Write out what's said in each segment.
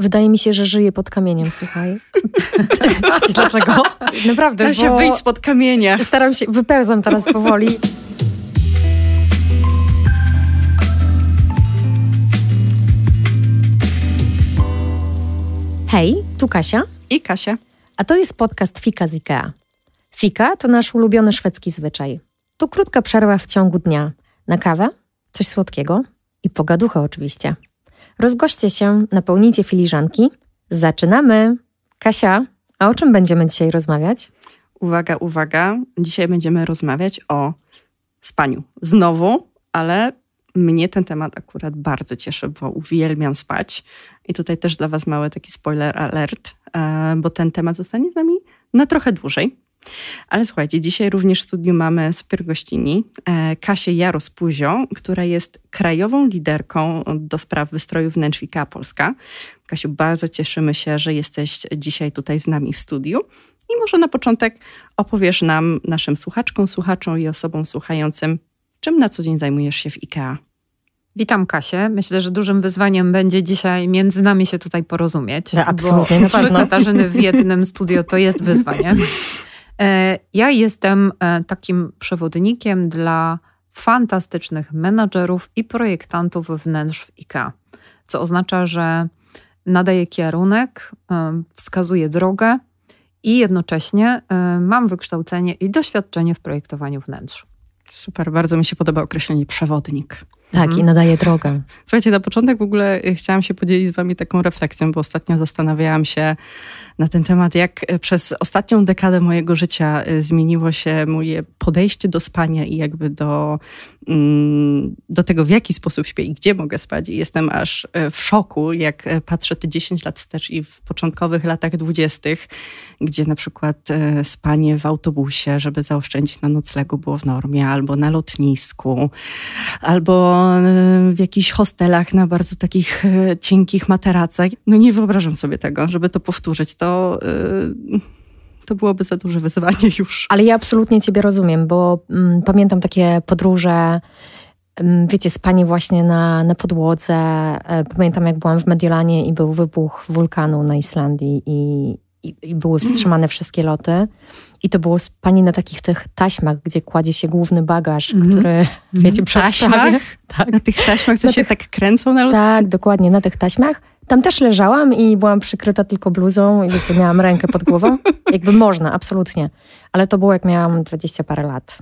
Wydaje mi się, że żyję pod kamieniem, słuchaj. Dlaczego? Naprawdę, Da się bo wyjść pod kamienia. staram się, wypełzam teraz powoli. Hej, tu Kasia, I Kasia. a to jest podcast Fika z Ikea. Fika to nasz ulubiony szwedzki zwyczaj. Tu krótka przerwa w ciągu dnia. Na kawę, coś słodkiego i pogaducha oczywiście. Rozgoście się, napełnijcie filiżanki. Zaczynamy! Kasia, a o czym będziemy dzisiaj rozmawiać? Uwaga, uwaga. Dzisiaj będziemy rozmawiać o spaniu. Znowu, ale mnie ten temat akurat bardzo cieszy, bo uwielbiam spać. I tutaj też dla Was mały taki spoiler alert, e, bo ten temat zostanie z nami na trochę dłużej. Ale słuchajcie, dzisiaj również w studiu mamy super gościni, e, Kasię Jarospuzią, która jest krajową liderką do spraw wystroju wnętrz IKEA Polska. Kasiu, bardzo cieszymy się, że jesteś dzisiaj tutaj z nami w studiu. I może na początek opowiesz nam, naszym słuchaczkom, słuchaczom i osobom słuchającym, czym na co dzień zajmujesz się w IKEA. Witam Kasię. Myślę, że dużym wyzwaniem będzie dzisiaj między nami się tutaj porozumieć. Ja, absolutnie. Bo trzy Katarzyny w jednym studio to jest wyzwanie. E, ja jestem e, takim przewodnikiem dla fantastycznych menadżerów i projektantów wnętrz w IKEA, co oznacza, że nadaję kierunek, e, wskazuję drogę i jednocześnie mam wykształcenie i doświadczenie w projektowaniu wnętrz. Super, bardzo mi się podoba określenie przewodnik. Tak, mhm. i nadaje drogę. Słuchajcie, na początek w ogóle y, chciałam się podzielić z Wami taką refleksją, bo ostatnio zastanawiałam się na ten temat, jak y, przez ostatnią dekadę mojego życia y, zmieniło się moje podejście do spania i jakby do Mm, do tego, w jaki sposób śpię i gdzie mogę spać. I jestem aż e, w szoku, jak e, patrzę te 10 lat wstecz i w początkowych latach dwudziestych, gdzie na przykład e, spanie w autobusie, żeby zaoszczędzić na noclegu było w normie, albo na lotnisku, albo w jakichś hostelach na bardzo takich cienkich materacach. No nie wyobrażam sobie tego, żeby to powtórzyć. To... Yy to byłoby za duże wyzwanie już. Ale ja absolutnie Ciebie rozumiem, bo mm, pamiętam takie podróże mm, wiecie, spanie właśnie na, na podłodze. E, pamiętam, jak byłam w Mediolanie i był wybuch wulkanu na Islandii i, i, i, były wstrzymane wszystkie loty. I to było spanie na takich tych taśmach, gdzie kładzie się główny bagaż, mm który, mhm. wiecie, Taśmach? Tak. Na tych taśmach, co na się tych... tak kręcą na lotach? Tak, dokładnie, na tych taśmach. Tam też leżałam i byłam przykryta tylko bluzą i wiecie, miałam rękę pod głową. Jakby można, absolutnie. Ale to było jak miałam 20 parę lat.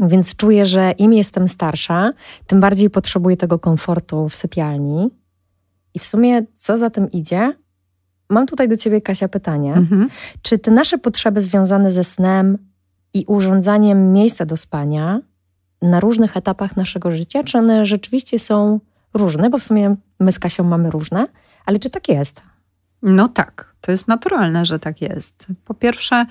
Więc czuję, że im jestem starsza, tym bardziej potrzebuję tego komfortu w sypialni. I w sumie, co za tym idzie? Mam tutaj do ciebie, Kasia, pytanie. Mhm. Czy te nasze potrzeby związane ze snem i urządzaniem miejsca do spania na różnych etapach naszego życia, czy one rzeczywiście są różne, bo w sumie my z Kasią mamy różne, ale czy tak jest? No tak, to jest naturalne, że tak jest. Po pierwsze,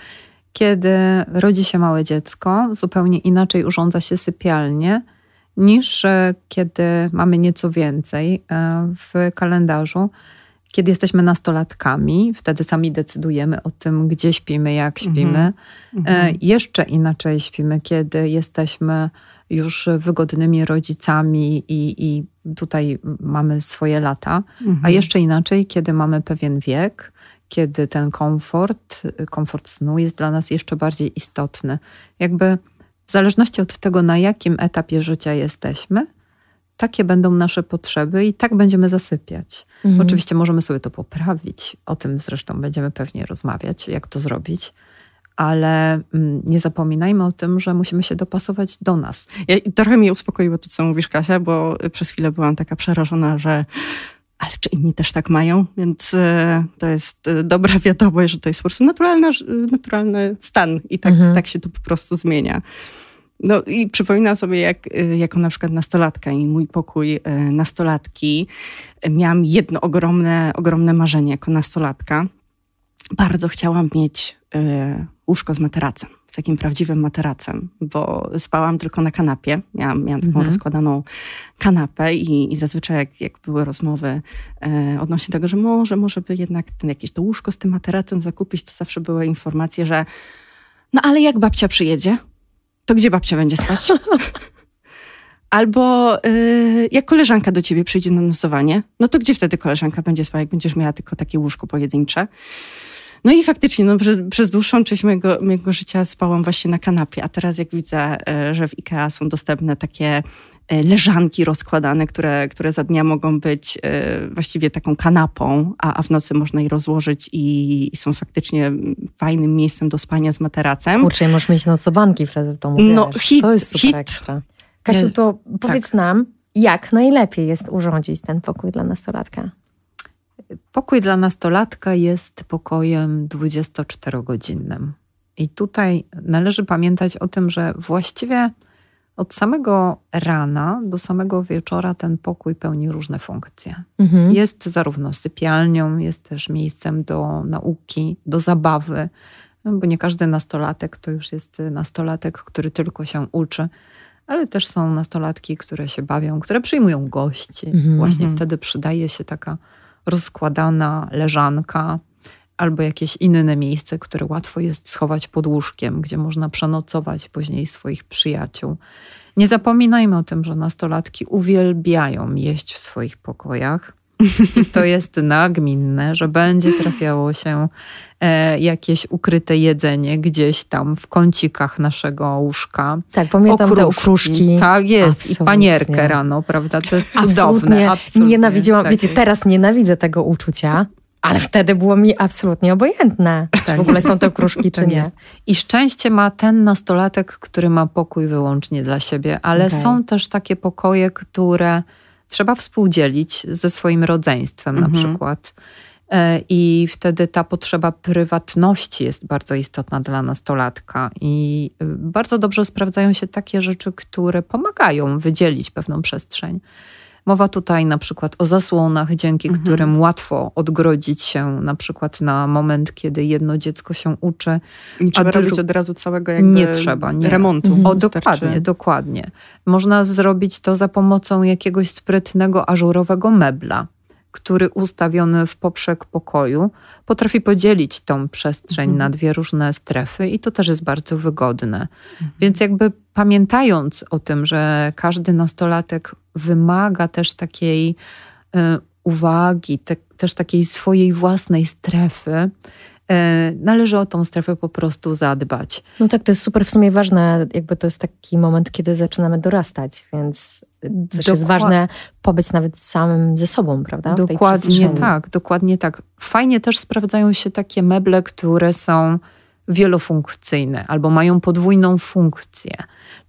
kiedy rodzi się małe dziecko, zupełnie inaczej urządza się sypialnie niż e, kiedy mamy nieco więcej e, w kalendarzu. Kiedy jesteśmy nastolatkami, wtedy sami decydujemy o tym, gdzie śpimy, jak śpimy. Mhm. E, mhm. Jeszcze inaczej śpimy, kiedy jesteśmy już wygodnymi rodzicami i, i tutaj mamy swoje lata, mhm. a jeszcze inaczej, kiedy mamy pewien wiek, kiedy ten komfort, komfort snu jest dla nas jeszcze bardziej istotny. Jakby w zależności od tego, na jakim etapie życia jesteśmy, takie będą nasze potrzeby i tak będziemy zasypiać. Mhm. Oczywiście możemy sobie to poprawić, o tym zresztą będziemy pewnie rozmawiać, jak to zrobić, ale mm, nie zapominajmy o tym, że musimy się dopasować do nas. Ja, trochę mnie uspokoiło to, co mówisz, Kasia, bo y, przez chwilę byłam taka przerażona, że ale czy inni też tak mają? Więc y, to jest y, dobra wiadomość, że to jest po prostu naturalny, naturalny stan i tak, mhm. tak się to po prostu zmienia. No i przypominam sobie, jak, jako na przykład nastolatka i mój pokój nastolatki. Miałam jedno ogromne, ogromne marzenie jako nastolatka. Bardzo chciałam mieć łóżko z materacem, z takim prawdziwym materacem, bo spałam tylko na kanapie. Miałam, miałam taką mhm. rozkładaną kanapę i, i zazwyczaj jak, jak były rozmowy e, odnośnie tego, że może, może by jednak ten, jakieś to łóżko z tym materacem zakupić, to zawsze były informacje, że no ale jak babcia przyjedzie, to gdzie babcia będzie spać? Albo y, jak koleżanka do ciebie przyjdzie na nosowanie, no to gdzie wtedy koleżanka będzie spała, jak będziesz miała tylko takie łóżko pojedyncze? No i faktycznie, no, przez, przez dłuższą część mojego, mojego życia spałam właśnie na kanapie, a teraz jak widzę, e, że w IKEA są dostępne takie e, leżanki rozkładane, które, które za dnia mogą być e, właściwie taką kanapą, a, a w nocy można je rozłożyć i, i, są faktycznie fajnym miejscem do spania z materacem. Kurczę, możesz mieć nocowanki wtedy w domu. No, hit, to jest super hit. ekstra. Kasiu, to powiedz tak. nam, jak najlepiej jest urządzić ten pokój dla nastolatka? pokój dla nastolatka jest pokojem 24-godzinnym. I tutaj należy pamiętać o tym, że właściwie od samego rana do samego wieczora ten pokój pełni różne funkcje. Mhm. Jest zarówno sypialnią, jest też miejscem do nauki, do zabawy, no bo nie każdy nastolatek to już jest nastolatek, który tylko się uczy, ale też są nastolatki, które się bawią, które przyjmują gości. Mhm. Właśnie mhm. wtedy przydaje się taka rozkładana leżanka albo jakieś inne miejsce, które łatwo jest schować pod łóżkiem, gdzie można przenocować później swoich przyjaciół. Nie zapominajmy o tym, że nastolatki uwielbiają jeść w swoich pokojach to jest nagminne, że będzie trafiało się e, jakieś ukryte jedzenie gdzieś tam w kącikach naszego łóżka. Tak, pamiętam okruszki. te okruszki. Tak jest, absolutnie. i panierkę rano, prawda? To jest cudowne. Absolutnie. Nienawidziłam, tak. wiecie, teraz nienawidzę tego uczucia. Ale wtedy było mi absolutnie obojętne, tak. czy w ogóle są to kruszki, czy tak nie. I szczęście ma ten nastolatek, który ma pokój wyłącznie dla siebie, ale okay. są też takie pokoje, które trzeba współdzielić ze swoim rodzeństwem mhm. na przykład. E, I wtedy ta potrzeba prywatności jest bardzo istotna dla nastolatka. I y, bardzo dobrze sprawdzają się takie rzeczy, które pomagają wydzielić pewną przestrzeń. Mowa tutaj na przykład o zasłonach, dzięki mhm. którym łatwo odgrodzić się na przykład na moment, kiedy jedno dziecko się uczy. Nie trzeba robić od razu całego jakby nie trzeba, nie. remontu. Mhm. O, dokładnie, dokładnie. Można zrobić to za pomocą jakiegoś sprytnego ażurowego mebla który ustawiony w poprzek pokoju potrafi podzielić tą przestrzeń mhm. na dwie różne strefy i to też jest bardzo wygodne. Mhm. Więc jakby pamiętając o tym, że każdy nastolatek wymaga też takiej y, uwagi, te, też takiej swojej własnej strefy, E, należy o tą strefę po prostu zadbać. No tak, to jest super w sumie ważne, jakby to jest taki moment, kiedy zaczynamy dorastać, więc jest ważne pobyć nawet samym ze sobą, prawda? Dokładnie tak, dokładnie tak. Fajnie też sprawdzają się takie meble, które są wielofunkcyjne albo mają podwójną funkcję.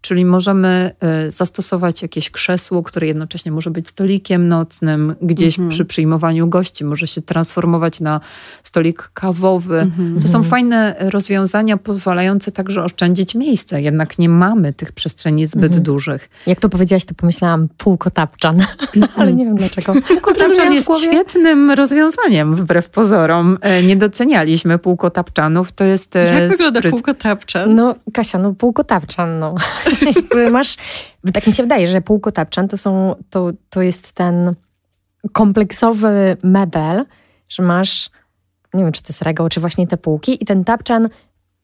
Czyli możemy e, zastosować jakieś krzesło, które jednocześnie może być stolikiem nocnym, gdzieś mhm. przy przyjmowaniu gości, może się transformować na stolik kawowy. Mhm. To są mhm. fajne rozwiązania pozwalające także oszczędzić miejsce. Jednak nie mamy tych przestrzeni zbyt mhm. dużych. Jak to powiedziałaś, to pomyślałam półko tapczan, mhm. ale nie wiem dlaczego. Półko tapczan jest świetnym rozwiązaniem wbrew pozorom. E, nie docenialiśmy półko tapczanów. To jest. E, Jak spryt. wygląda półko tapczan? No, Kasia, no półko tapczan, no. Masz, tak mi się wydaje, że półkotapczan to, są, to, to jest ten kompleksowy mebel, że masz, nie wiem, czy to jest regał, czy właśnie te półki i ten tapczan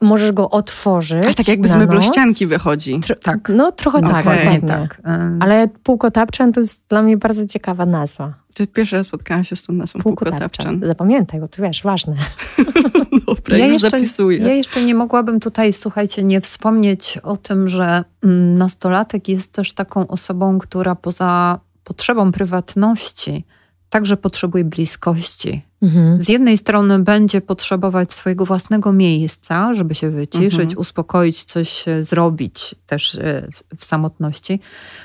możesz go otworzyć. A tak jakby z meblościanki wychodzi. tak. No trochę no, tak, okay, tak. E. Ale półkotapczan to jest dla mnie bardzo ciekawa nazwa. To pierwszy raz spotkałam się z tą nazwą półkotapczan. półkotapczan. Zapamiętaj, bo to wiesz, ważne. Dobra, ja już jeszcze, zapisuję. Ja jeszcze nie mogłabym tutaj, słuchajcie, nie wspomnieć o tym, że mm, nastolatek jest też taką osobą, która poza potrzebą prywatności także potrzebuje bliskości Mhm. Z jednej strony będzie potrzebować swojego własnego miejsca, żeby się wyciszyć, mhm. uspokoić, coś e, zrobić też e, w, w samotności,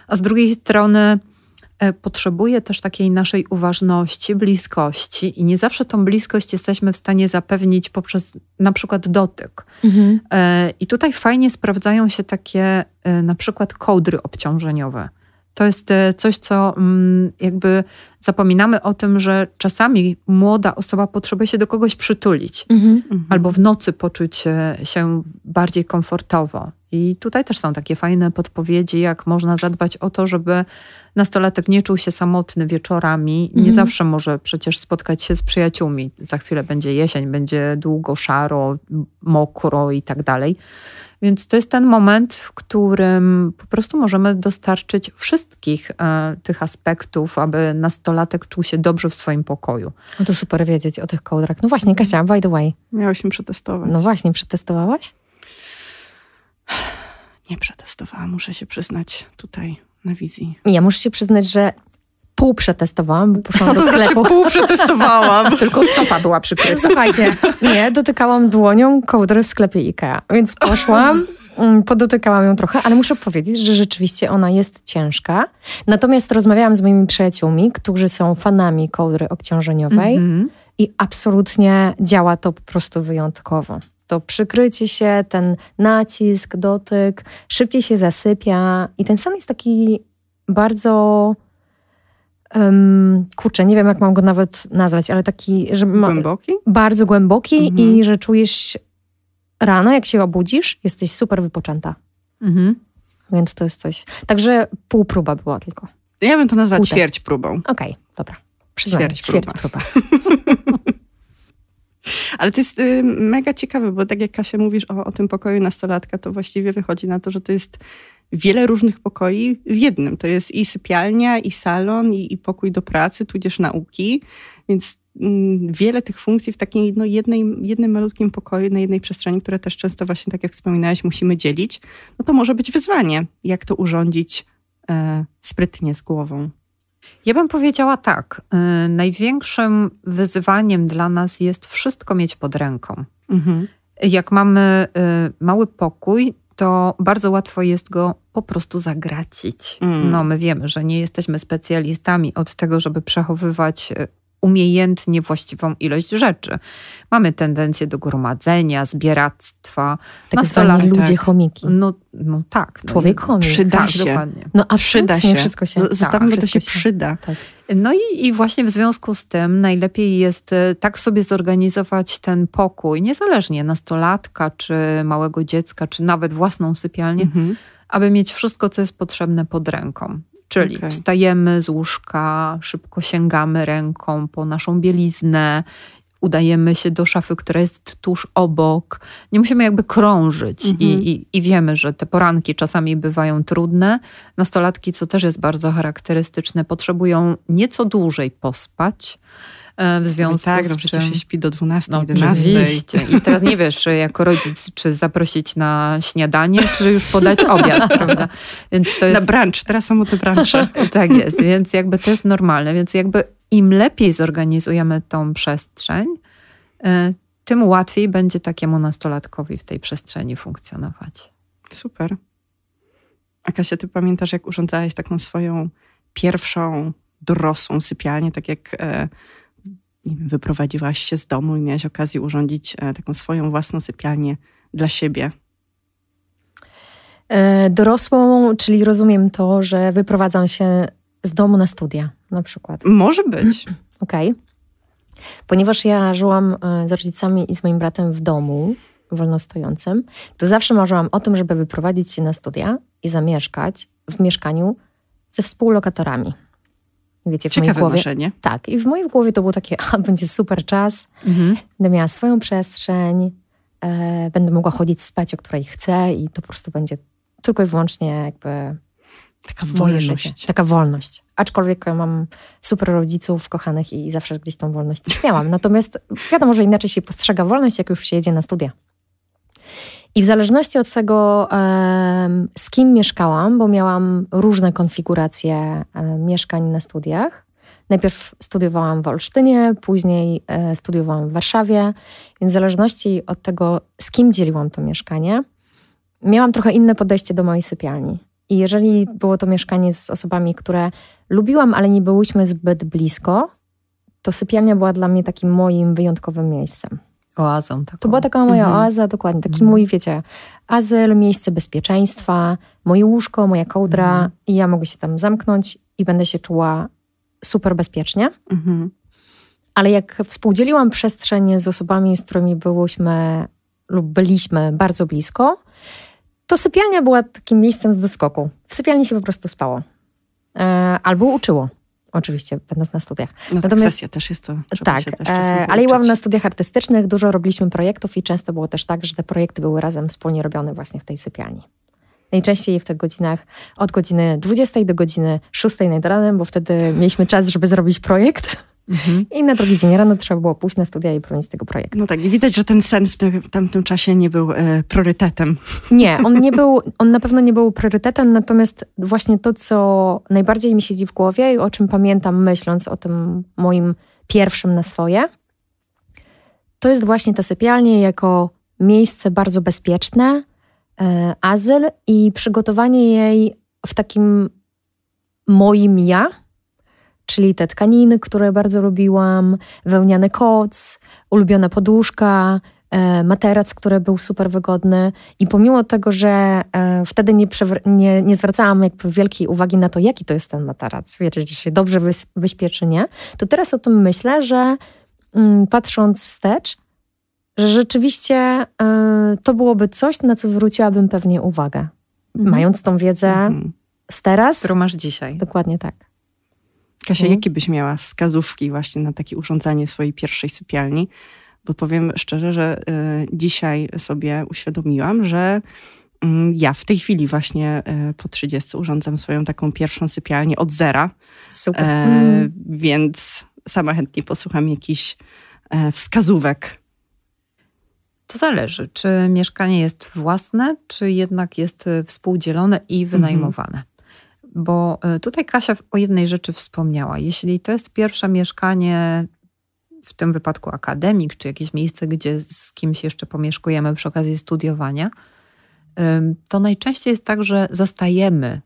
a z drugiej strony e, potrzebuje też takiej naszej uważności, bliskości i nie zawsze tą bliskość jesteśmy w stanie zapewnić poprzez na przykład dotyk. Mhm. I tutaj fajnie sprawdzają się takie na przykład kołdry obciążeniowe to jest e, coś, co mm, jakby zapominamy o tym, że czasami młoda osoba potrzebuje się do kogoś przytulić mhm. albo w nocy poczuć e, się bardziej komfortowo. I tutaj też są takie fajne podpowiedzi, jak można zadbać o to, żeby nastolatek nie czuł się samotny wieczorami. Nie mhm. zawsze może przecież spotkać się z przyjaciółmi. Za chwilę będzie jesień, będzie długo, szaro, mokro i tak dalej. Więc to jest ten moment, w którym po prostu możemy dostarczyć wszystkich e, tych aspektów, aby nastolatek czuł się dobrze w swoim pokoju. No to super wiedzieć o tych kołdrach. No właśnie, Kasia, by the way. mnie przetestować. No właśnie, przetestowałaś? Nie przetestowałam, muszę się przyznać tutaj na wizji. Ja muszę się przyznać, że pół przetestowałam, bo poszłam Co do znaczy sklepu. Znaczy pół przetestowałam. Tylko stopa była przykryta. Słuchajcie, nie, dotykałam dłonią kołdry w sklepie IKEA, więc poszłam, mm, podotykałam ją trochę, ale muszę powiedzieć, że rzeczywiście ona jest ciężka. Natomiast rozmawiałam z moimi przyjaciółmi, którzy są fanami kołdry obciążeniowej mm -hmm. i absolutnie działa to po prostu wyjątkowo to przykrycie się, ten nacisk, dotyk, szybciej się zasypia i ten sen jest taki bardzo um, kurczę, nie wiem jak mam go nawet nazwać, ale taki, że ma, głęboki? Bardzo głęboki mhm. i że czujesz rano, jak się obudzisz, jesteś super wypoczęta. Mhm. Więc to jest coś. Także pół próba była tylko. Ja bym to nazwała ćwierć próbą. Okej, okay, dobra. Przyznaję, ćwierć, ćwierć próba. Ale to jest y, mega ciekawe, bo tak jak Kasia mówisz o, o tym pokoju nastolatka, to właściwie wychodzi na to, że to jest wiele różnych pokoi w jednym. To jest i sypialnia, i salon, i, i pokój do pracy, tudzież nauki. Więc mm, wiele tych funkcji w takiej no, jednej, jednym malutkim pokoju, na jednej przestrzeni, które też często właśnie, tak jak wspominałeś, musimy dzielić, no to może być wyzwanie, jak to urządzić e, sprytnie z głową. Ja bym powiedziała tak. Y, największym wyzwaniem dla nas jest wszystko mieć pod ręką. Mhm. Jak mamy y, mały pokój, to bardzo łatwo jest go po prostu zagracić. Mm. No, my wiemy, że nie jesteśmy specjalistami od tego, żeby przechowywać y, umiejętnie właściwą ilość rzeczy. Mamy tendencję do gromadzenia, zbieractwa. Tak zwani ludzie chomiki. No, no tak. No Człowiek no, chomik. Przyda tak, się. Dokładnie. No a przyda się. Wszystko się. Tak, zostawmy, tak, to się, się. przyda. Tak. No i, i właśnie w związku z tym najlepiej jest e, tak sobie zorganizować ten pokój, niezależnie nastolatka, czy małego dziecka, czy nawet własną sypialnię, mhm. aby mieć wszystko, co jest potrzebne pod ręką. Czyli okay. wstajemy z łóżka, szybko sięgamy ręką po naszą bieliznę, udajemy się do szafy, która jest tuż obok. Nie musimy jakby krążyć I, mhm. i, i wiemy, że te poranki czasami bywają trudne. Nastolatki, co też jest bardzo charakterystyczne, potrzebują nieco dłużej pospać. E, w związku tak, z no, przecież się śpi do 12, no, 11. Oczywiście. I teraz nie wiesz jako rodzic, czy zaprosić na śniadanie, czy już podać obiad, prawda? Więc to jest... Na brunch, teraz są te brunche. tak jest, więc jakby to jest normalne, więc jakby im lepiej zorganizujemy tą przestrzeń, e, tym łatwiej będzie takiemu nastolatkowi w tej przestrzeni funkcjonować. Super. A Kasia, ty pamiętasz, jak urządzałaś taką swoją pierwszą dorosłą sypialnię, tak jak e, wiem, wyprowadziłaś się z domu i miałaś okazję urządzić e, taką swoją własną sypialnię dla siebie? E, dorosłą, czyli rozumiem to, że wyprowadzam się z domu na studia na przykład. Może być. Okej. Okay. Ponieważ ja żyłam e, z rodzicami i z moim bratem w domu wolnostojącym, to zawsze marzyłam o tym, żeby wyprowadzić się na studia i zamieszkać w mieszkaniu ze współlokatorami wiecie, w Ciekawe mojej głowie. Marzenie. Tak, i w mojej głowie to było takie, a będzie super czas, mhm. będę miała swoją przestrzeń, e, będę mogła chodzić spać, o której chcę i to po prostu będzie tylko i wyłącznie jakby Taka wolność. Taka wolność. Aczkolwiek ja mam super rodziców, kochanych i zawsze gdzieś tą wolność też miałam. Natomiast wiadomo, że inaczej się postrzega wolność, jak już się jedzie na studia. I w zależności od tego, z kim mieszkałam, bo miałam różne konfiguracje mieszkań na studiach. Najpierw studiowałam w Olsztynie, później e, studiowałam w Warszawie, więc w zależności od tego, z kim dzieliłam to mieszkanie, miałam trochę inne podejście do mojej sypialni. I jeżeli było to mieszkanie z osobami, które lubiłam, ale nie byłyśmy zbyt blisko, to sypialnia była dla mnie takim moim wyjątkowym miejscem. Oazą taką. To była taka moja mhm. oaza, dokładnie. Taki mhm. mój, wiecie, azyl, miejsce bezpieczeństwa, moje łóżko, moja kołdra mhm. i ja mogę się tam zamknąć i będę się czuła super bezpiecznie. Mhm. Ale jak współdzieliłam przestrzeń z osobami, z którymi byłyśmy lub byliśmy bardzo blisko, to sypialnia była takim miejscem z doskoku. W sypialni się po prostu spało. E, albo uczyło. Oczywiście, będąc na studiach. No tak, Natomiast, tak, sesja też jest to. Tak, też e, ale byłam na studiach artystycznych, dużo robiliśmy projektów i często było też tak, że te projekty były razem wspólnie robione właśnie w tej sypialni. Najczęściej w tych godzinach od godziny 20 do godziny 6 nad ranem, bo wtedy mieliśmy czas, żeby zrobić projekt. Mhm. I na drugi dzień rano trzeba było pójść na studia i bronić tego projektu. No tak, i widać, że ten sen w tym, tamtym czasie nie był e, priorytetem. Nie, on nie był, on na pewno nie był priorytetem, natomiast właśnie to, co najbardziej mi siedzi w głowie i o czym pamiętam myśląc o tym moim pierwszym na swoje, to jest właśnie ta sypialnia jako miejsce bardzo bezpieczne, e, azyl i przygotowanie jej w takim moim ja, czyli te tkaniny, które bardzo lubiłam, wełniany koc, ulubiona poduszka, e, materac, który był super wygodny. I pomimo tego, że e, wtedy nie, nie, nie zwracałam jakby wielkiej uwagi na to, jaki to jest ten materac, wiecie, czy się dobrze wyśpie, czy nie, to teraz o tym myślę, że mm, patrząc wstecz, że rzeczywiście y, to byłoby coś, na co zwróciłabym pewnie uwagę, mm -hmm. mając tą wiedzę mm -hmm. z teraz. Którą masz dzisiaj. Dokładnie tak. Kasia, mhm. jakie byś miała wskazówki właśnie na takie urządzanie swojej pierwszej sypialni? Bo powiem szczerze, że y, dzisiaj sobie uświadomiłam, że y, ja w tej chwili właśnie y, po 30 urządzam swoją taką pierwszą sypialnię od zera. Super. E, mhm. Więc sama chętnie posłucham jakichś e, wskazówek. To zależy, czy mieszkanie jest własne, czy jednak jest y, współdzielone i wynajmowane. Mhm bo e, tutaj Kasia o jednej rzeczy wspomniała. Jeśli to jest pierwsze mieszkanie, w tym wypadku akademik, czy jakieś miejsce, gdzie z kimś jeszcze pomieszkujemy przy okazji studiowania, to najczęściej jest tak, że zastajemy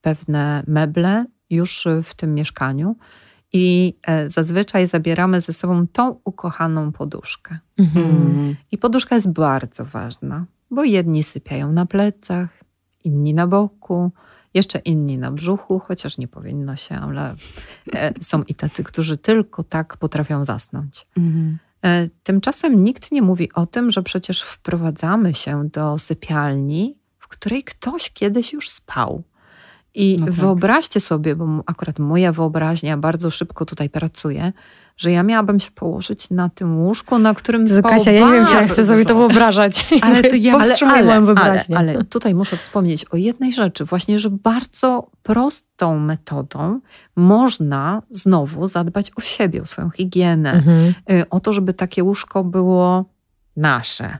pewne meble już w tym mieszkaniu i e, zazwyczaj zabieramy ze sobą tą ukochaną poduszkę. Mhm. I poduszka jest bardzo ważna, bo jedni sypiają na plecach, inni na boku jeszcze inni na brzuchu, chociaż nie powinno się, ale e, są i tacy, którzy tylko tak potrafią zasnąć. Mhm. E, tymczasem nikt nie mówi o tym, że przecież wprowadzamy się do sypialni, w której ktoś kiedyś już spał. I no tak. wyobraźcie sobie, bo akurat moja wyobraźnia bardzo szybko tutaj pracuje, że ja miałabym się położyć na tym łóżku, na którym spał Kasia, ja nie wiem, czy ja chcę sobie to wyobrażać. Ale, to ja, ale, ale, ale, ale tutaj muszę wspomnieć o jednej rzeczy, właśnie, że bardzo prostą metodą można znowu zadbać o siebie, o swoją higienę, mhm. Y, o to, żeby takie łóżko było nasze.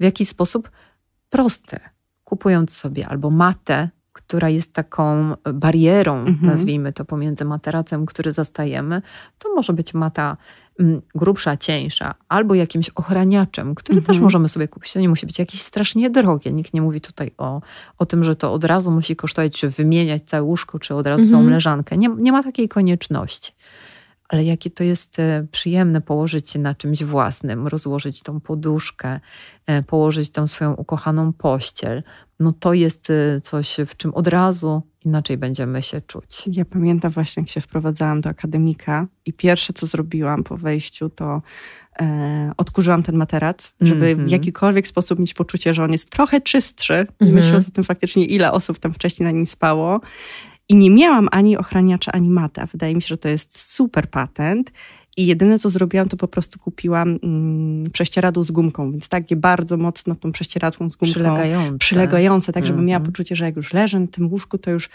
W jaki sposób? Proste. Kupując sobie albo matę która jest taką barierą, mhm. nazwijmy to, pomiędzy materacem, który zastajemy, to może być mata mm, grubsza, cieńsza, albo jakimś ochraniaczem, który mhm. też możemy sobie kupić. To nie musi być jakieś strasznie drogie. Nikt nie mówi tutaj o, o tym, że to od razu musi kosztować, czy wymieniać całe łóżko, czy od razu mhm. całą leżankę. Nie, nie ma takiej konieczności ale jakie to jest e, przyjemne położyć się na czymś własnym, rozłożyć tą poduszkę, e, położyć tą swoją ukochaną pościel. No to jest e, coś, w czym od razu inaczej będziemy się czuć. Ja pamiętam właśnie, jak się wprowadzałam do akademika i pierwsze, co zrobiłam po wejściu, to e, odkurzyłam ten materac, żeby mm -hmm. w mhm. jakikolwiek sposób mieć poczucie, że on jest trochę czystszy. Mm -hmm. Myśląc o tym faktycznie, ile osób tam wcześniej na nim spało. I nie miałam ani ochraniacza, ani mata. Wydaje mi się, że to jest super patent. I jedyne, co zrobiłam, to po prostu kupiłam mm, prześcieradło z gumką, więc takie bardzo mocno tą prześcieradłą z gumką. Przylegające. Przylegające, tak żebym miała mhm. poczucie, że jak już leżę na tym łóżku, to już,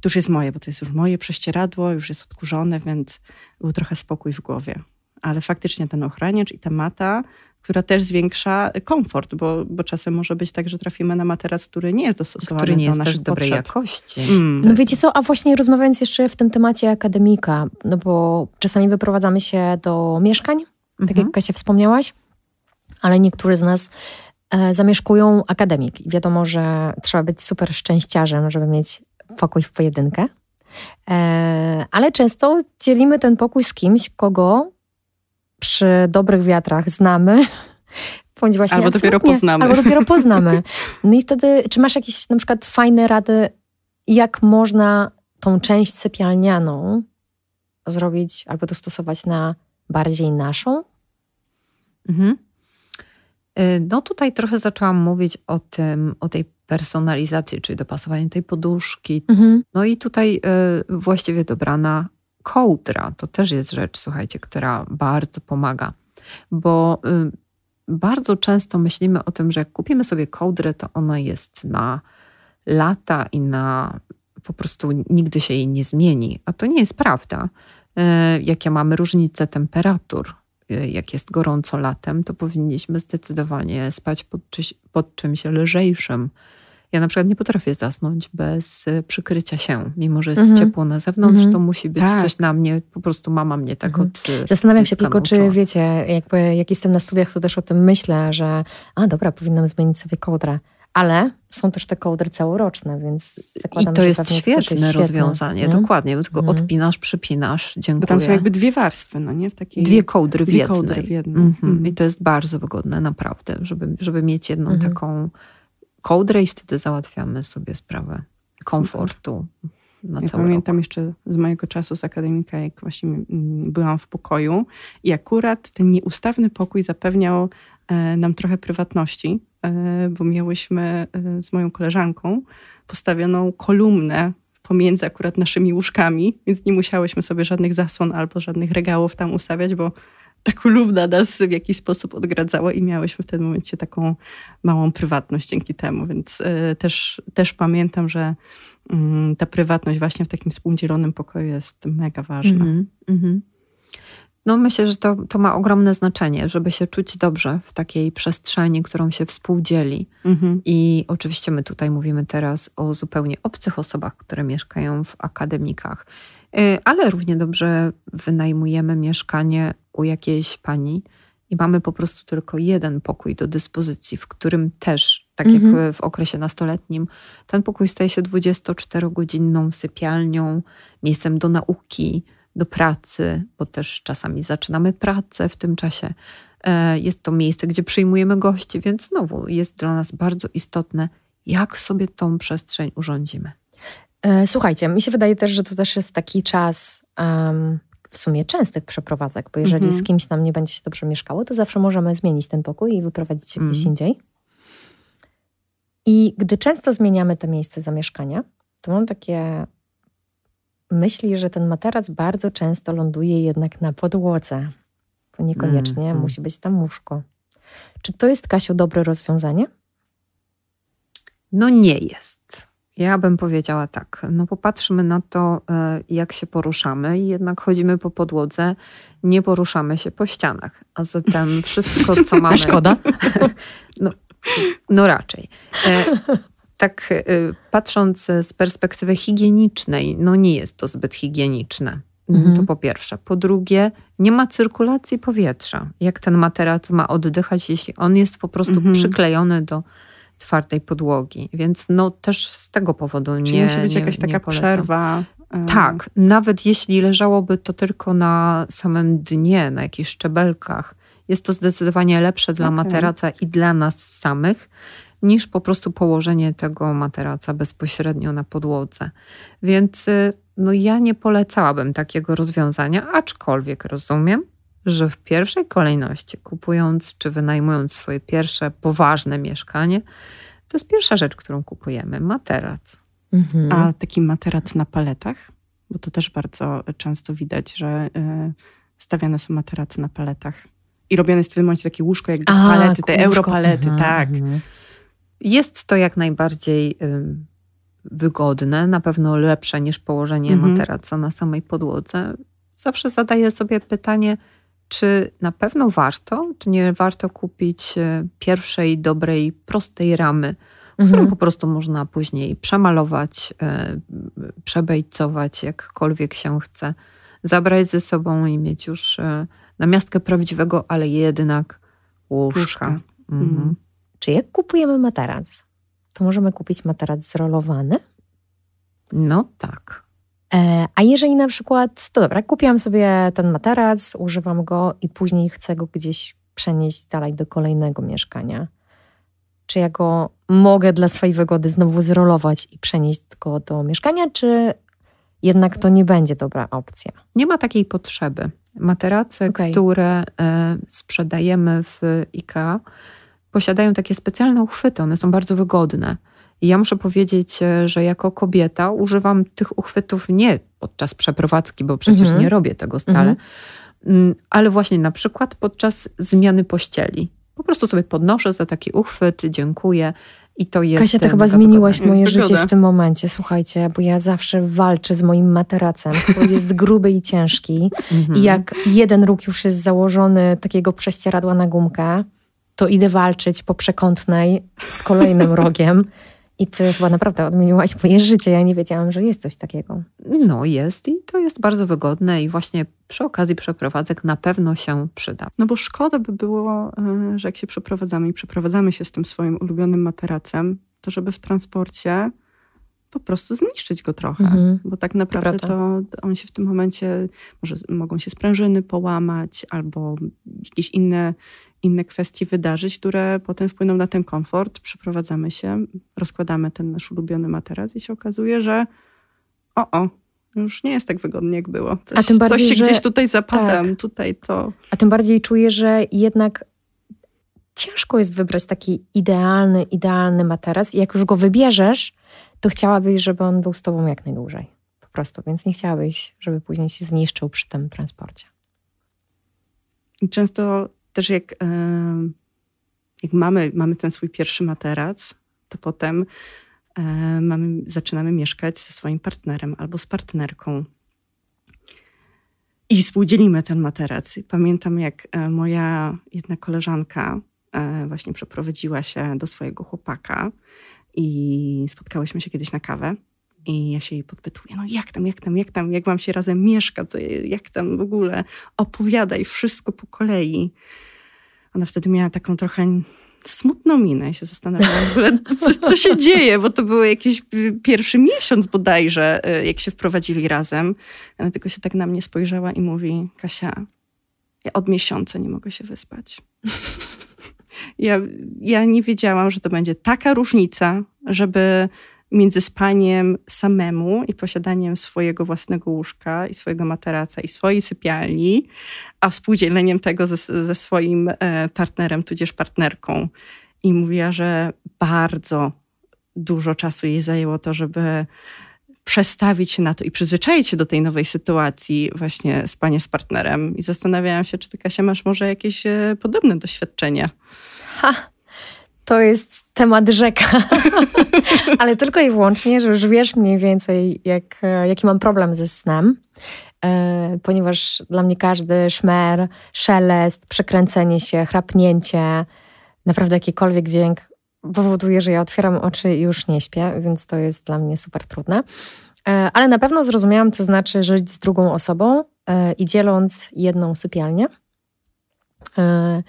to już jest moje, bo to jest już moje prześcieradło, już jest odkurzone, więc był trochę spokój w głowie. Ale faktycznie ten ochraniacz i ta mata która też zwiększa komfort, bo, bo czasem może być tak, że trafimy na materac, który nie jest dostosowany który nie do jest naszych też dobrej potrzeb. jakości. Mm. No wiecie co, a właśnie rozmawiając jeszcze w tym temacie akademika, no bo czasami wyprowadzamy się do mieszkań, tak jak mhm. Kasia wspomniałaś, ale niektórzy z nas e, zamieszkują akademik i wiadomo, że trzeba być super szczęściarzem, żeby mieć pokój w pojedynkę. E, ale często dzielimy ten pokój z kimś, kogo przy dobrych wiatrach znamy, bądź właśnie albo dopiero poznamy. Albo dopiero poznamy. No i wtedy, czy masz jakieś na przykład fajne rady, jak można tą część sypialnianą zrobić albo dostosować na bardziej naszą? Mhm. Y, no tutaj trochę zaczęłam mówić o tym, o tej personalizacji, czyli dopasowaniu tej poduszki. Mhm. No i tutaj y, właściwie dobrana kołdra to też jest rzecz, słuchajcie, która bardzo pomaga, bo y, bardzo często myślimy o tym, że jak kupimy sobie kołdrę, to ona jest na lata i na po prostu nigdy się jej nie zmieni. A to nie jest prawda. Y, Jakie mamy różnice temperatur, y, jak jest gorąco latem, to powinniśmy zdecydowanie spać pod, pod czymś lżejszym ja na przykład nie potrafię zasnąć bez y, przykrycia się. Mimo, że jest mm -hmm. ciepło na zewnątrz, mm -hmm. to musi być tak. coś na mnie. Po prostu mama mnie tak mm -hmm. od. Y, Zastanawiam się tylko, nauczyła. czy wiecie, jakby, jak jestem na studiach, to też o tym myślę, że a dobra, powinnam zmienić sobie kołdrę. Ale są też te kołdry całoroczne, więc zakładam, I to że jest świetne jest świetne rozwiązanie, nie? Mhm. dokładnie, bo tylko mm. odpinasz, przypinasz, dziękuję. Bo tam są jakby dwie warstwy, no nie? W takiej, dwie kołdry w dwie jednej. Kołdry w jednej. Mm -hmm. Mm -hmm. I mhm. to jest bardzo wygodne, naprawdę, żeby, żeby mieć jedną -hmm. taką kołdrę i wtedy załatwiamy sobie sprawę komfortu. Na ja pamiętam rok. jeszcze z mojego czasu z akademika, jak właśnie byłam w pokoju i akurat ten nieustawny pokój zapewniał e, nam trochę prywatności, e, bo miałyśmy e, z moją koleżanką postawioną kolumnę pomiędzy akurat naszymi łóżkami, więc nie musiałyśmy sobie żadnych zasłon albo żadnych regałów tam ustawiać, bo ta kolumna nas w jakiś sposób odgradzała i miałyśmy w tym momencie taką małą prywatność dzięki temu, więc e, też, też pamiętam, że mm, ta prywatność właśnie w takim współdzielonym pokoju jest mega ważna. Mm -hmm. No myślę, że to, to ma ogromne znaczenie, żeby się czuć dobrze w takiej przestrzeni, którą się współdzieli. Mhm. I oczywiście my tutaj mówimy teraz o zupełnie obcych osobach, które mieszkają w akademikach. Y, ale równie dobrze wynajmujemy mieszkanie u jakiejś pani i mamy po prostu tylko jeden pokój do dyspozycji, w którym też, tak mhm. jak w okresie nastoletnim, ten pokój staje się 24-godzinną sypialnią, miejscem do nauki, do pracy, bo też czasami zaczynamy pracę w tym czasie. E, jest to miejsce, gdzie przyjmujemy gości, więc znowu jest dla nas bardzo istotne, jak sobie tą przestrzeń urządzimy. E, słuchajcie, mi się wydaje też, że to też jest taki czas um, w sumie częstych przeprowadzek, bo jeżeli mhm. z kimś nam nie będzie się dobrze mieszkało, to zawsze możemy zmienić ten pokój i wyprowadzić się gdzieś mhm. indziej. I gdy często zmieniamy te miejsce zamieszkania, to mam takie myśli, że ten materac bardzo często ląduje jednak na podłodze, bo niekoniecznie mhm. musi być tam łóżko. Czy to jest, Kasiu, dobre rozwiązanie? No nie jest. Ja bym powiedziała tak, no popatrzmy na to, e, jak się poruszamy i jednak chodzimy po podłodze, nie poruszamy się po ścianach, a zatem wszystko, co mamy... Szkoda. No, no raczej. E, tak e, patrząc z perspektywy higienicznej, no nie jest to zbyt higieniczne. Mm, mhm. To po pierwsze. Po drugie, nie ma cyrkulacji powietrza. Jak ten materac ma oddychać, jeśli on jest po prostu mhm. przyklejony do twardej podłogi. Więc no też z tego powodu Czyli nie. musi być nie, jakaś taka przerwa. E, tak, nawet jeśli leżałoby to tylko na samym dnie, na jakichś szczebelkach, jest to zdecydowanie lepsze dla okay. materaca i dla nas samych, niż po prostu położenie tego materaca bezpośrednio na podłodze. Więc y, no, ja nie polecałabym takiego rozwiązania, aczkolwiek rozumiem, że w pierwszej kolejności, kupując czy wynajmując swoje pierwsze poważne mieszkanie, to jest pierwsza rzecz, którą kupujemy materac. Mhm. A taki materac na paletach? Bo to też bardzo często widać, że y, stawiane są materace na paletach. I robione jest w tym momencie takie łóżko jakby z palety, A, te europalety, mhm, tak. Jest to jak najbardziej y, wygodne, na pewno lepsze niż położenie mhm. materaca na samej podłodze. Zawsze zadaję sobie pytanie, czy na pewno warto, czy nie warto kupić e, pierwszej, dobrej, prostej ramy, mhm. którą po prostu można później przemalować, e, przebejcować, jakkolwiek się chce, zabrać ze sobą i mieć już e, na miastkę prawdziwego, ale jednak łóżka. łóżka. Mhm. Mm. Czy jak kupujemy materac, to możemy kupić materac zrolowany? No tak. E, a jeżeli na przykład, to dobra, kupiłam sobie ten materac, używam go i później chcę go gdzieś przenieść dalej do kolejnego mieszkania. Czy ja go mogę dla swojej wygody znowu zrolować i przenieść go do mieszkania, czy jednak to nie będzie dobra opcja? Nie ma takiej potrzeby. Materace, okay. które y, sprzedajemy w IKEA, posiadają takie specjalne uchwyty. One są bardzo wygodne. I ja muszę powiedzieć, e, że jako kobieta używam tych uchwytów nie podczas przeprowadzki, bo przecież mhm. nie robię tego stale, mhm. Mm, ale właśnie na przykład podczas zmiany pościeli. Po prostu sobie podnoszę za taki uchwyt, dziękuję. I to jest. Kasia, to chyba zmieniłaś moje tak życie w tym momencie, słuchajcie, bo ja zawsze walczę z moim materacem, który jest gruby i ciężki. I mhm. jak jeden róg już jest założony takiego prześcieradła na gumkę, to idę walczyć po przekątnej z kolejnym rogiem. I ty chyba naprawdę odmieniłaś moje życie. Ja nie wiedziałam, że jest coś takiego. No jest i to jest bardzo wygodne i właśnie przy okazji przeprowadzek na pewno się przyda. No bo szkoda by było, e, że jak się przeprowadzamy i przeprowadzamy się z tym swoim ulubionym materacem, to żeby w transporcie po prostu zniszczyć go trochę, mhm. bo tak naprawdę to, to on się w tym momencie, może mogą się sprężyny połamać albo jakieś inne, inne kwestie wydarzyć, które potem wpłyną na ten komfort. Przeprowadzamy się, rozkładamy ten nasz ulubiony materac i się okazuje, że o, o, już nie jest tak wygodnie, jak było. Coś, A tym bardziej, coś się że... gdzieś tutaj zapadam, tak. tutaj to. A tym bardziej czuję, że jednak ciężko jest wybrać taki idealny, idealny materac i jak już go wybierzesz, to chciałabyś, żeby on był z tobą jak najdłużej. Po prostu, więc nie chciałabyś, żeby później się zniszczył przy tym transporcie. I często też jak, e, jak mamy, mamy ten swój pierwszy materac, to potem e, mamy, zaczynamy mieszkać ze swoim partnerem albo z partnerką. I współdzielimy ten materac. Pamiętam, jak e, moja jedna koleżanka właśnie przeprowadziła się do swojego chłopaka i spotkałyśmy się kiedyś na kawę. I ja się jej podpytuję, no jak tam, jak tam, jak tam, jak wam się razem co, jak tam w ogóle, opowiadaj wszystko po kolei. Ona wtedy miała taką trochę smutną minę i się zastanawiała, w ogóle, co, co się dzieje, bo to był jakiś pierwszy miesiąc bodajże, y, jak się wprowadzili razem. Ona tylko się tak na mnie spojrzała i mówi, Kasia, ja od miesiąca nie mogę się wyspać. Ja, ja nie wiedziałam, że to będzie taka różnica, żeby między spaniem samemu i posiadaniem swojego własnego łóżka i swojego materaca i swojej sypialni, a współdzieleniem tego ze, ze swoim e, partnerem tudzież partnerką. I mówiła, że bardzo dużo czasu jej zajęło to, żeby przestawić się na to i przyzwyczaić się do tej nowej sytuacji właśnie spanie z partnerem. I zastanawiałam się, czy ty, Kasia, masz może jakieś e, podobne doświadczenia? Ha! To jest temat rzeka, ale tylko i wyłącznie, że już wiesz mniej więcej, jak, e, jaki mam problem ze snem e, ponieważ dla mnie każdy szmer, szelest, przekręcenie się, chrapnięcie, naprawdę jakikolwiek dźwięk powoduje, że ja otwieram oczy i już nie śpię, więc to jest dla mnie super trudne. E, ale na pewno zrozumiałam, co znaczy żyć z drugą osobą e, i dzieląc jedną sypialnię. E,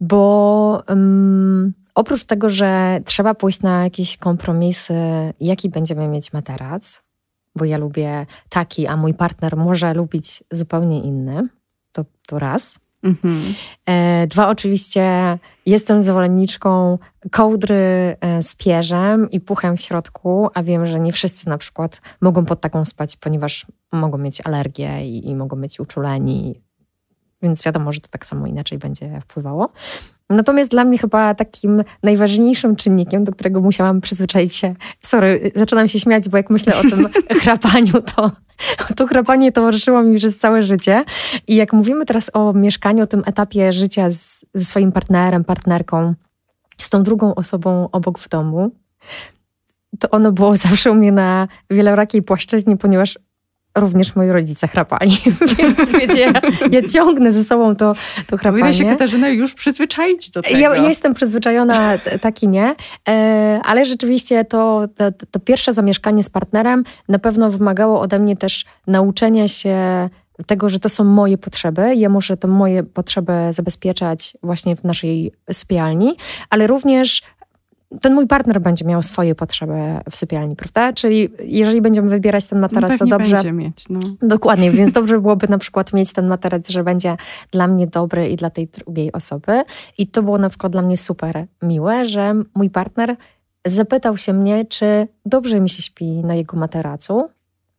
bo mm, oprócz tego, że trzeba pójść na jakieś kompromisy, jaki będziemy mieć materac, bo ja lubię taki, a mój partner może lubić zupełnie inny, to, to raz. Mhm. E, dwa, oczywiście jestem zwolenniczką kołdry e, z pierzem i puchem w środku, a wiem, że nie wszyscy na przykład mogą pod taką spać, ponieważ mogą mieć alergię i, i mogą być uczuleni więc wiadomo, że to tak samo inaczej będzie wpływało. Natomiast dla mnie chyba takim najważniejszym czynnikiem, do którego musiałam przyzwyczaić się, sorry, zaczynam się śmiać, bo jak myślę o tym chrapaniu, to, to chrapanie towarzyszyło mi przez całe życie. I jak mówimy teraz o mieszkaniu, o tym etapie życia z, ze swoim partnerem, partnerką, z tą drugą osobą obok w domu, to ono było zawsze u mnie na wielorakiej płaszczyźnie, ponieważ również moi rodzice chrapali, więc wiecie, ja, ja, ciągnę ze sobą to, to chrapanie. Powinna się Katarzyna już przyzwyczaić do tego. Ja, ja jestem przyzwyczajona, taki nie, e, ale rzeczywiście to, to, to pierwsze zamieszkanie z partnerem na pewno wymagało ode mnie też nauczenia się tego, że to są moje potrzeby, ja muszę to moje potrzeby zabezpieczać właśnie w naszej spialni. ale również ten mój partner będzie miał swoje potrzeby w sypialni, prawda? Czyli jeżeli będziemy wybierać ten no materac, no to dobrze. Będzie mieć, no. Dokładnie, więc dobrze byłoby na przykład mieć ten materac, że będzie dla mnie dobry i dla tej drugiej osoby. I to było na przykład dla mnie super miłe, że mój partner zapytał się mnie, czy dobrze mi się śpi na jego materacu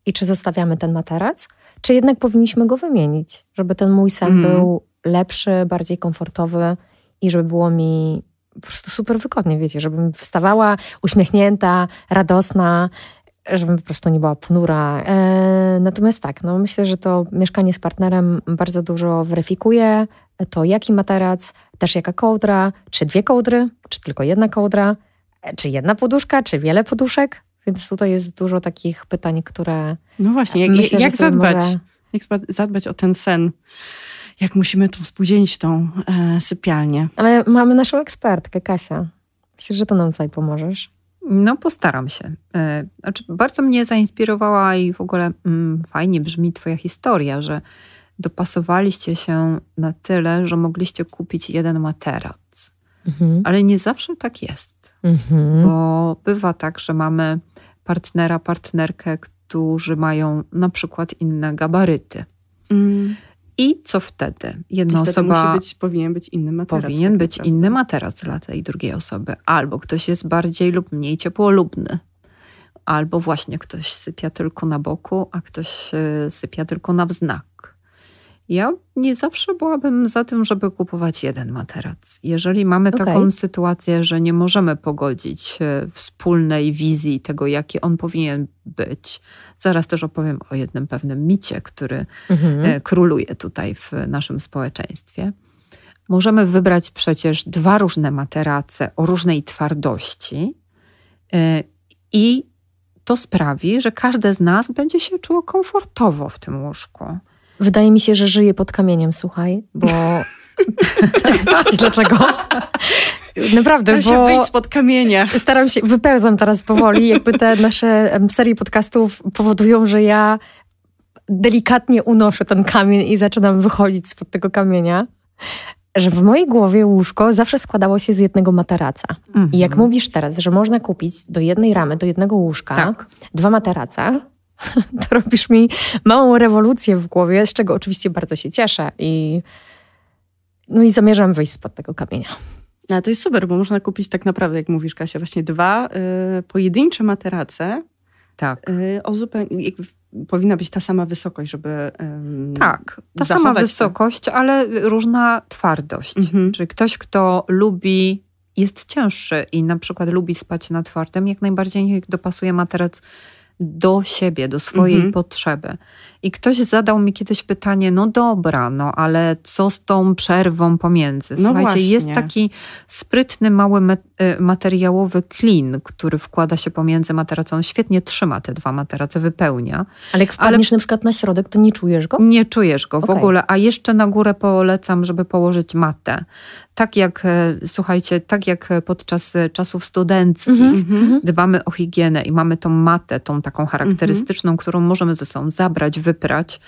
i czy zostawiamy ten materac, czy jednak powinniśmy go wymienić, żeby ten mój sen mm. był lepszy, bardziej komfortowy i żeby było mi po prostu super wygodnie, wiecie, żebym wstawała uśmiechnięta, radosna, żebym po prostu nie była ponura. E, natomiast tak, no myślę, że to mieszkanie z partnerem bardzo dużo weryfikuje, to jaki materac, też jaka kołdra, czy dwie kołdry, czy tylko jedna kołdra, e, czy jedna poduszka, czy wiele poduszek. Więc tutaj jest dużo takich pytań, które. No właśnie, jak, jak zadbać? Może... Jak zadbać o ten sen? jak musimy to współdzielić tą e, sypialnię. Ale mamy naszą ekspertkę, Kasia. Myślę, że to nam tutaj pomożesz. No, postaram się. E, znaczy, bardzo mnie zainspirowała i w ogóle mm, fajnie brzmi Twoja historia, że dopasowaliście się na tyle, że mogliście kupić jeden materac. Mhm. Ale nie zawsze tak jest, mhm. bo bywa tak, że mamy partnera, partnerkę, którzy mają na przykład inne gabaryty. Mhm. I co wtedy? Jedna wtedy osoba. Być, powinien być inny materac. Powinien tak być inny materac dla tej drugiej osoby. Albo ktoś jest bardziej lub mniej ciepłolubny. Albo właśnie ktoś sypia tylko na boku, a ktoś e, sypia tylko na wznak. Ja nie zawsze byłabym za tym, żeby kupować jeden materac. Jeżeli mamy taką sytuację, że nie możemy pogodzić e, wspólnej wizji tego, jaki on powinien być, zaraz też opowiem o jednym pewnym micie, który mhm. E, króluje tutaj w naszym społeczeństwie. Możemy wybrać przecież dwa różne materace o różnej twardości e, i to sprawi, że każde z nas będzie się czuło komfortowo w tym łóżku. Wydaje mi się, że żyję pod kamieniem, słuchaj, bo... Dlaczego? Naprawdę, Kasia, bo... wyjść spod kamienia. Staram się, wypełzam teraz powoli, jakby te nasze serie podcastów powodują, że ja delikatnie unoszę ten kamień i zaczynam wychodzić spod tego kamienia że w mojej głowie łóżko zawsze składało się z jednego materaca. I jak mhm. mówisz teraz, że można kupić do jednej ramy, do jednego łóżka tak. dwa materaca, to robisz mi małą rewolucję w głowie, z czego oczywiście bardzo się cieszę i no i zamierzam wyjść spod tego kamienia. No, to jest super, bo można kupić tak naprawdę, jak mówisz Kasia, właśnie dwa y, pojedyncze materace. Tak. Y, o zupełnie, powinna być ta sama wysokość, żeby. Um, tak, ta sama wysokość, ale różna twardość. Mhm. Czyli ktoś, kto lubi, jest cięższy i na przykład lubi spać na twardym, jak najbardziej niech dopasuje materac do siebie, do swojej mhm. potrzeby. I ktoś zadał mi kiedyś pytanie, no dobra, no ale co z tą przerwą pomiędzy? No słuchajcie, no jest taki sprytny, mały e, materiałowy klin, który wkłada się pomiędzy materacą, On świetnie trzyma te dwa materace, wypełnia. Ale jak wpadniesz ale... na przykład na środek, to nie czujesz go? Nie czujesz go w ogóle, a jeszcze na górę polecam, żeby położyć matę. Tak jak, e, słuchajcie, tak jak podczas e, czasów studenckich mm -hmm, dbamy o higienę i mamy tą matę, tą taką charakterystyczną, mm -hmm. którą możemy ze sobą zabrać, wy wyprać,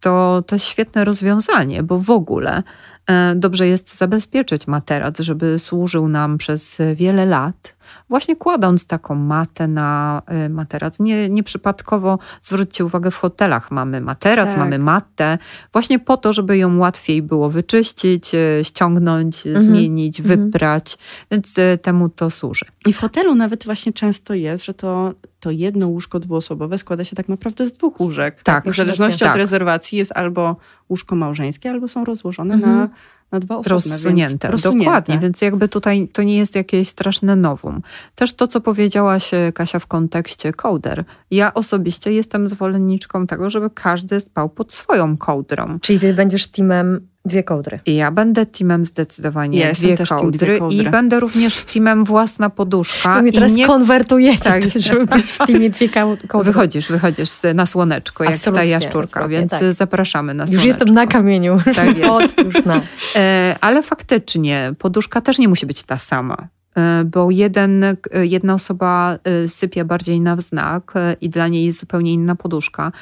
to, to jest świetne rozwiązanie, bo w ogóle e, dobrze jest zabezpieczyć materac, żeby służył nam przez wiele lat właśnie kładąc taką matę na y, materac. Nie, nieprzypadkowo zwróćcie uwagę, w hotelach mamy materac, tak. mamy matę, właśnie po to, żeby ją łatwiej było wyczyścić, y, ściągnąć, mhm. zmienić, mhm. wyprać, więc y, temu to służy. I w hotelu nawet właśnie często jest, że to to jedno łóżko dwuosobowe składa się tak naprawdę z dwóch łóżek. Tak. W zależności tak. od rezerwacji jest albo łóżko małżeńskie, albo są rozłożone mhm. na, na dwa osobne. Rozsunięte. Więc rozsunięte. Dokładnie, więc jakby tutaj to nie jest jakieś straszne nowum. Też to, co powiedziałaś Kasia w kontekście kołder. Ja osobiście jestem zwolenniczką tego, żeby każdy spał pod swoją kołdrą. Czyli ty będziesz teamem Dwie kołdry. Ja będę teamem zdecydowanie. Ja dwie, kołdry dwie kołdry. i będę również teamem własna poduszka. I mnie teraz nie... konwertujecie, tak. żeby być w teamie dwie kołdry. Wychodzisz, wychodzisz na słoneczko, jak ta jaszczurka, więc tak. zapraszamy na słoneczko. Już jestem na kamieniu. Tak jest. na. E, ale faktycznie poduszka też nie musi być ta sama e, bo jeden, e, jedna osoba sypia bardziej na wznak i dla niej jest zupełnie inna poduszka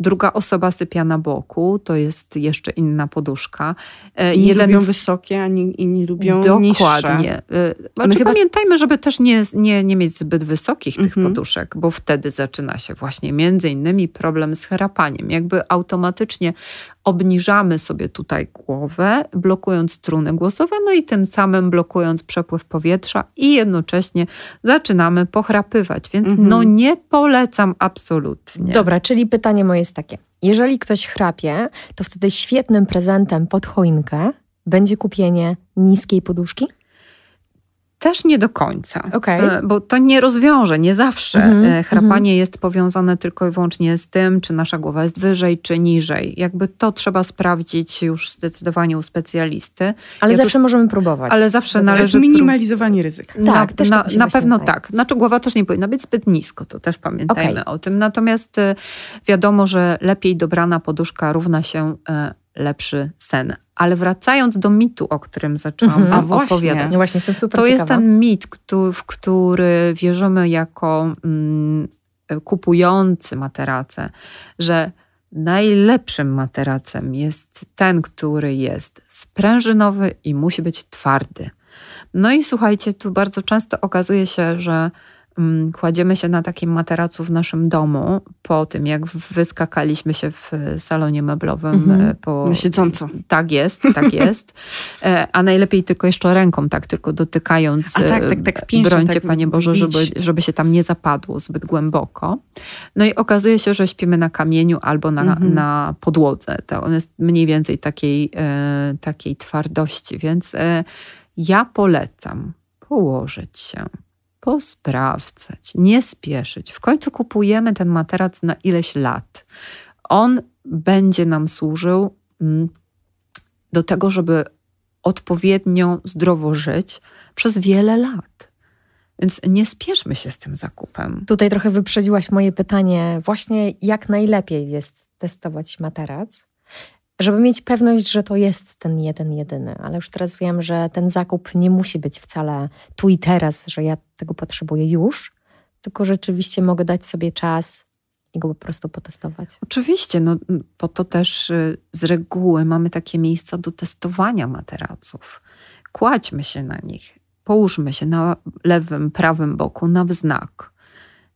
druga osoba sypia na boku, to jest jeszcze inna poduszka. E, nie Jeden... lubią wysokie, a nie, inni lubią Dokładnie. niższe. Dokładnie. E, znaczy, chyba... Pamiętajmy, żeby też nie, nie, nie mieć zbyt wysokich tych mhm. poduszek, bo wtedy zaczyna się właśnie między innymi problem z chrapaniem. Jakby automatycznie obniżamy sobie tutaj głowę, blokując struny głosowe, no i tym samym blokując przepływ powietrza i jednocześnie zaczynamy pochrapywać, więc no mhm. no nie polecam absolutnie. Dobra, czyli pytanie moje jest takie. Jeżeli ktoś chrapie, to wtedy świetnym prezentem pod choinkę będzie kupienie niskiej poduszki też nie do końca, okay. E, bo to nie rozwiąże, nie zawsze. Mm -hmm. Chrapanie mm -hmm. jest powiązane tylko i wyłącznie z tym, czy nasza głowa jest wyżej, czy niżej. Jakby to trzeba sprawdzić już zdecydowanie u specjalisty. Ale ja zawsze tu... możemy próbować. Ale zawsze to należy... Zminimalizowanie ryzyka. Tak, na, też tak na, na pewno tak. Znaczy głowa też nie powinna być zbyt nisko, to też pamiętajmy okay. o tym. Natomiast e, wiadomo, że lepiej dobrana poduszka równa się lepszy sen. Ale wracając do mitu, o którym zaczęłam mm opowiadać. No właśnie, to ciekawa. jest ten mit, w który wierzymy jako mm, kupujący materace, że najlepszym materacem jest ten, który jest sprężynowy i musi być twardy. No i słuchajcie, tu bardzo często okazuje się, że Mm, kładziemy się na takim materacu w naszym domu po tym, jak wyskakaliśmy się w e, salonie meblowym. E, mhm. Po... Na siedząco. Tak jest, tak jest. E, a najlepiej tylko jeszcze ręką, tak tylko dotykając A tak, tak, tak, brońcie, tak, Panie Boże, żeby, żeby się tam nie zapadło zbyt głęboko. No i okazuje się, że śpimy na kamieniu albo na, mhm. na podłodze. To on jest mniej więcej takiej, takiej twardości, więc ja polecam położyć się posprawdzać, nie spieszyć. W końcu kupujemy ten materac na ileś lat. On będzie nam służył mm, do tego, żeby odpowiednio zdrowo żyć przez wiele lat. Więc nie spieszmy się z tym zakupem. Tutaj trochę wyprzedziłaś moje pytanie, właśnie jak najlepiej jest testować materac? żeby mieć pewność, że to jest ten jeden, jedyny. Ale już teraz wiem, że ten zakup nie musi być wcale tu i teraz, że ja tego potrzebuję już, tylko rzeczywiście mogę dać sobie czas i go po prostu potestować. Oczywiście, no po to też y, z reguły mamy takie miejsca do testowania materaców. Kładźmy się na nich, połóżmy się na lewym, prawym boku, na wznak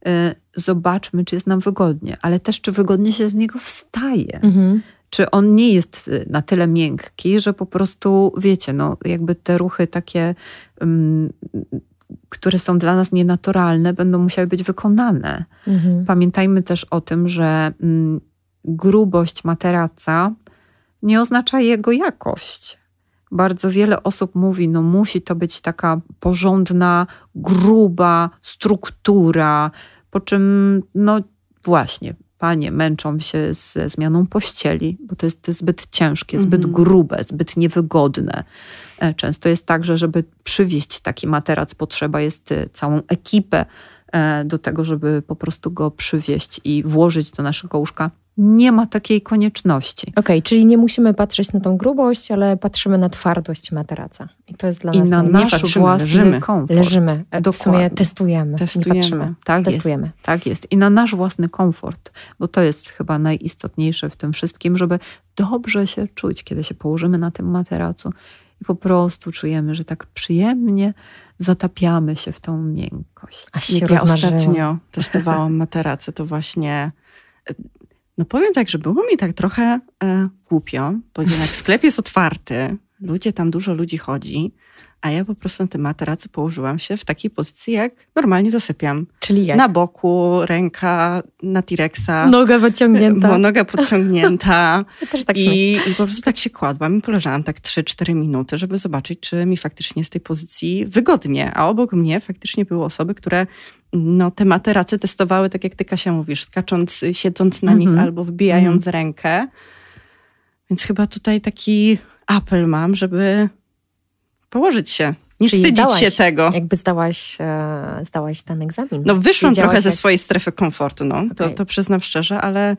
y, zobaczmy, czy jest nam wygodnie, ale też czy wygodnie się z niego wstaje. Mhm czy on nie jest y, na tyle miękki, że po prostu, wiecie, no jakby te ruchy takie, um, które są dla nas nienaturalne, będą musiały być wykonane. Mhm. Pamiętajmy też o tym, że um, grubość materaca nie oznacza jego jakość bardzo wiele osób mówi, no musi to być taka porządna, gruba struktura, po czym, no właśnie, panie męczą się ze zmianą pościeli, bo to jest, to jest zbyt ciężkie, zbyt mhm. grube, zbyt niewygodne. E, często jest tak, że żeby przywieźć taki materac, potrzeba jest y, całą ekipę e, do tego, żeby po prostu go przywieźć i włożyć do naszego łóżka nie ma takiej konieczności. Okej, okay, czyli nie musimy patrzeć na tą grubość, ale patrzymy na twardość materaca. I to jest dla I nas na nasz patrzymy, własny leżymy, komfort. Leżymy, Dokładnie. w sumie testujemy, testujemy. nie patrzymy. Tak testujemy. Jest, tak jest. I na nasz własny komfort, bo to jest chyba najistotniejsze w tym wszystkim, żeby dobrze się czuć, kiedy się położymy na tym materacu i po prostu czujemy, że tak przyjemnie zatapiamy się w tą miękkość. A się Jak ja ostatnio testowałam materace, to właśnie no powiem tak, że było mi tak trochę e, głupio, bo jednak sklep jest otwarty, ludzie tam dużo ludzi chodzi, a ja po prostu na tym materacu położyłam się w takiej pozycji, jak normalnie zasypiam. Czyli jak? Na boku, ręka na T-Rexa. Noga wyciągnięta. E, no, noga podciągnięta. Ja też tak I, I po prostu tak się kładłam i poleżałam tak 3-4 minuty, żeby zobaczyć, czy mi faktycznie z tej pozycji wygodnie. A obok mnie faktycznie były osoby, które no, te materace testowały, tak jak ty Kasia mówisz, skacząc, siedząc na mhm. nich albo wbijając mhm. rękę. Więc chyba tutaj taki apel mam, żeby położyć się. Nie Czyli wstydzić zdałaś, się tego. Jakby zdałaś, e, zdałaś ten egzamin. No wyszłam trochę ze swojej strefy komfortu, no. Okay. To, to przyznam szczerze, ale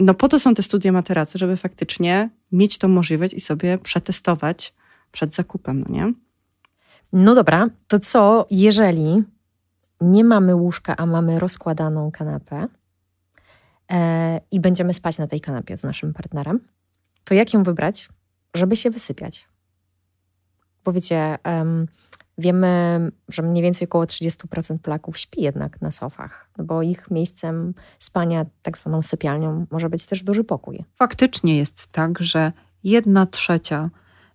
no po to są te studia materacy, żeby faktycznie mieć tą możliwość i sobie przetestować przed zakupem, no nie? No dobra, to co jeżeli nie mamy łóżka, a mamy rozkładaną kanapę e, i będziemy spać na tej kanapie z naszym partnerem, to jak ją wybrać, żeby się wysypiać? Bo wiecie, um, wiemy, że mniej więcej około 30% Polaków śpi jednak na sofach, no bo ich miejscem spania, tak zwaną sypialnią, może być też duży pokój. Faktycznie jest tak, że jedna trzecia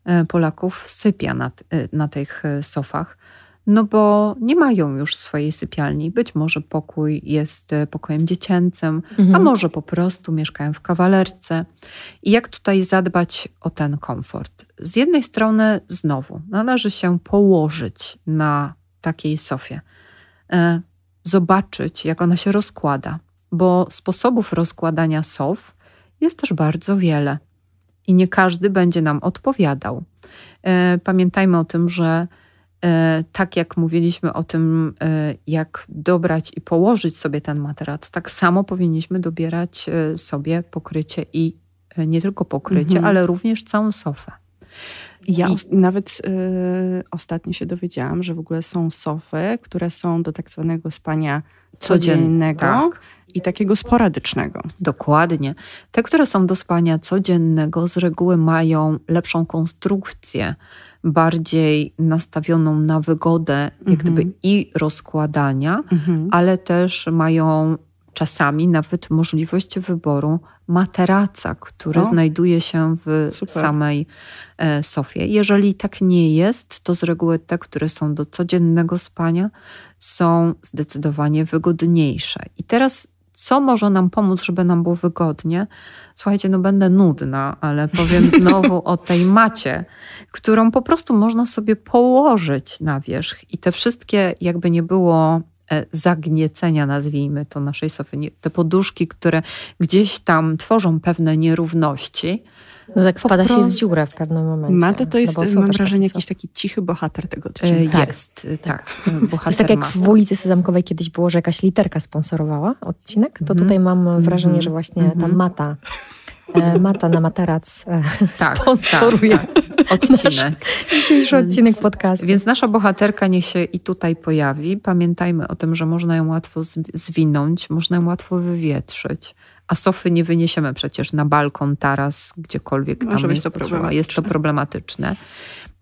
e, Polaków sypia na, e, na tych e, sofach no bo nie mają już swojej sypialni. Być może pokój jest e, pokojem dziecięcym, mhm. a może po prostu mieszkają w kawalerce. I jak tutaj zadbać o ten komfort? Z jednej strony, znowu, należy się położyć na takiej sofie, e, zobaczyć, jak ona się rozkłada, bo sposobów rozkładania sof jest też bardzo wiele i nie każdy będzie nam odpowiadał. E, pamiętajmy o tym, że E, tak jak mówiliśmy o tym, e, jak dobrać i położyć sobie ten materac, tak samo powinniśmy dobierać e, sobie pokrycie i nie tylko pokrycie, mhm. ale również całą sofę. Ja nawet ostatnio się dowiedziałam, że w ogóle są sofy, które są do tak zwanego spania codziennego i takiego sporadycznego. Dokładnie. Te, które są do spania codziennego, z reguły mają lepszą konstrukcję bardziej nastawioną na wygodę, jak mhm. gdyby i rozkładania, mhm. ale też mają czasami nawet możliwość wyboru materaca, który o, znajduje się w super. samej e, sofie. Jeżeli tak nie jest, to z reguły te, które są do codziennego spania, są zdecydowanie wygodniejsze. I teraz co może nam pomóc, żeby nam było wygodnie. Słuchajcie, no będę nudna, ale powiem znowu o tej macie, którą po prostu można sobie położyć na wierzch i te wszystkie, jakby nie było E, zagniecenia, nazwijmy to, naszej sofy. Te poduszki, które gdzieś tam tworzą pewne nierówności. No tak wpada prostu... się w dziurę w pewnym momencie. Mata to no jest, no mam wrażenie, jakiś taki cichy bohater tego odcinka. E, tak, jest, e, tak. tak. to jest tak jak w ulicy Sezamkowej kiedyś było, że jakaś literka sponsorowała odcinek, to mm. tutaj mam mhm. wrażenie, że właśnie mm ta mhm. Mata E, Mata na materac e, tak, tak, sponsoruje tak, tak. odcinek. dzisiejszy odcinek podcastu. Więc nasza bohaterka niech się i tutaj pojawi. Pamiętajmy o tym, że można ją łatwo zwinąć, można ją łatwo wywietrzyć. A sofy nie wyniesiemy przecież na balkon, taras, gdziekolwiek Może tam jest to, jest to problematyczne.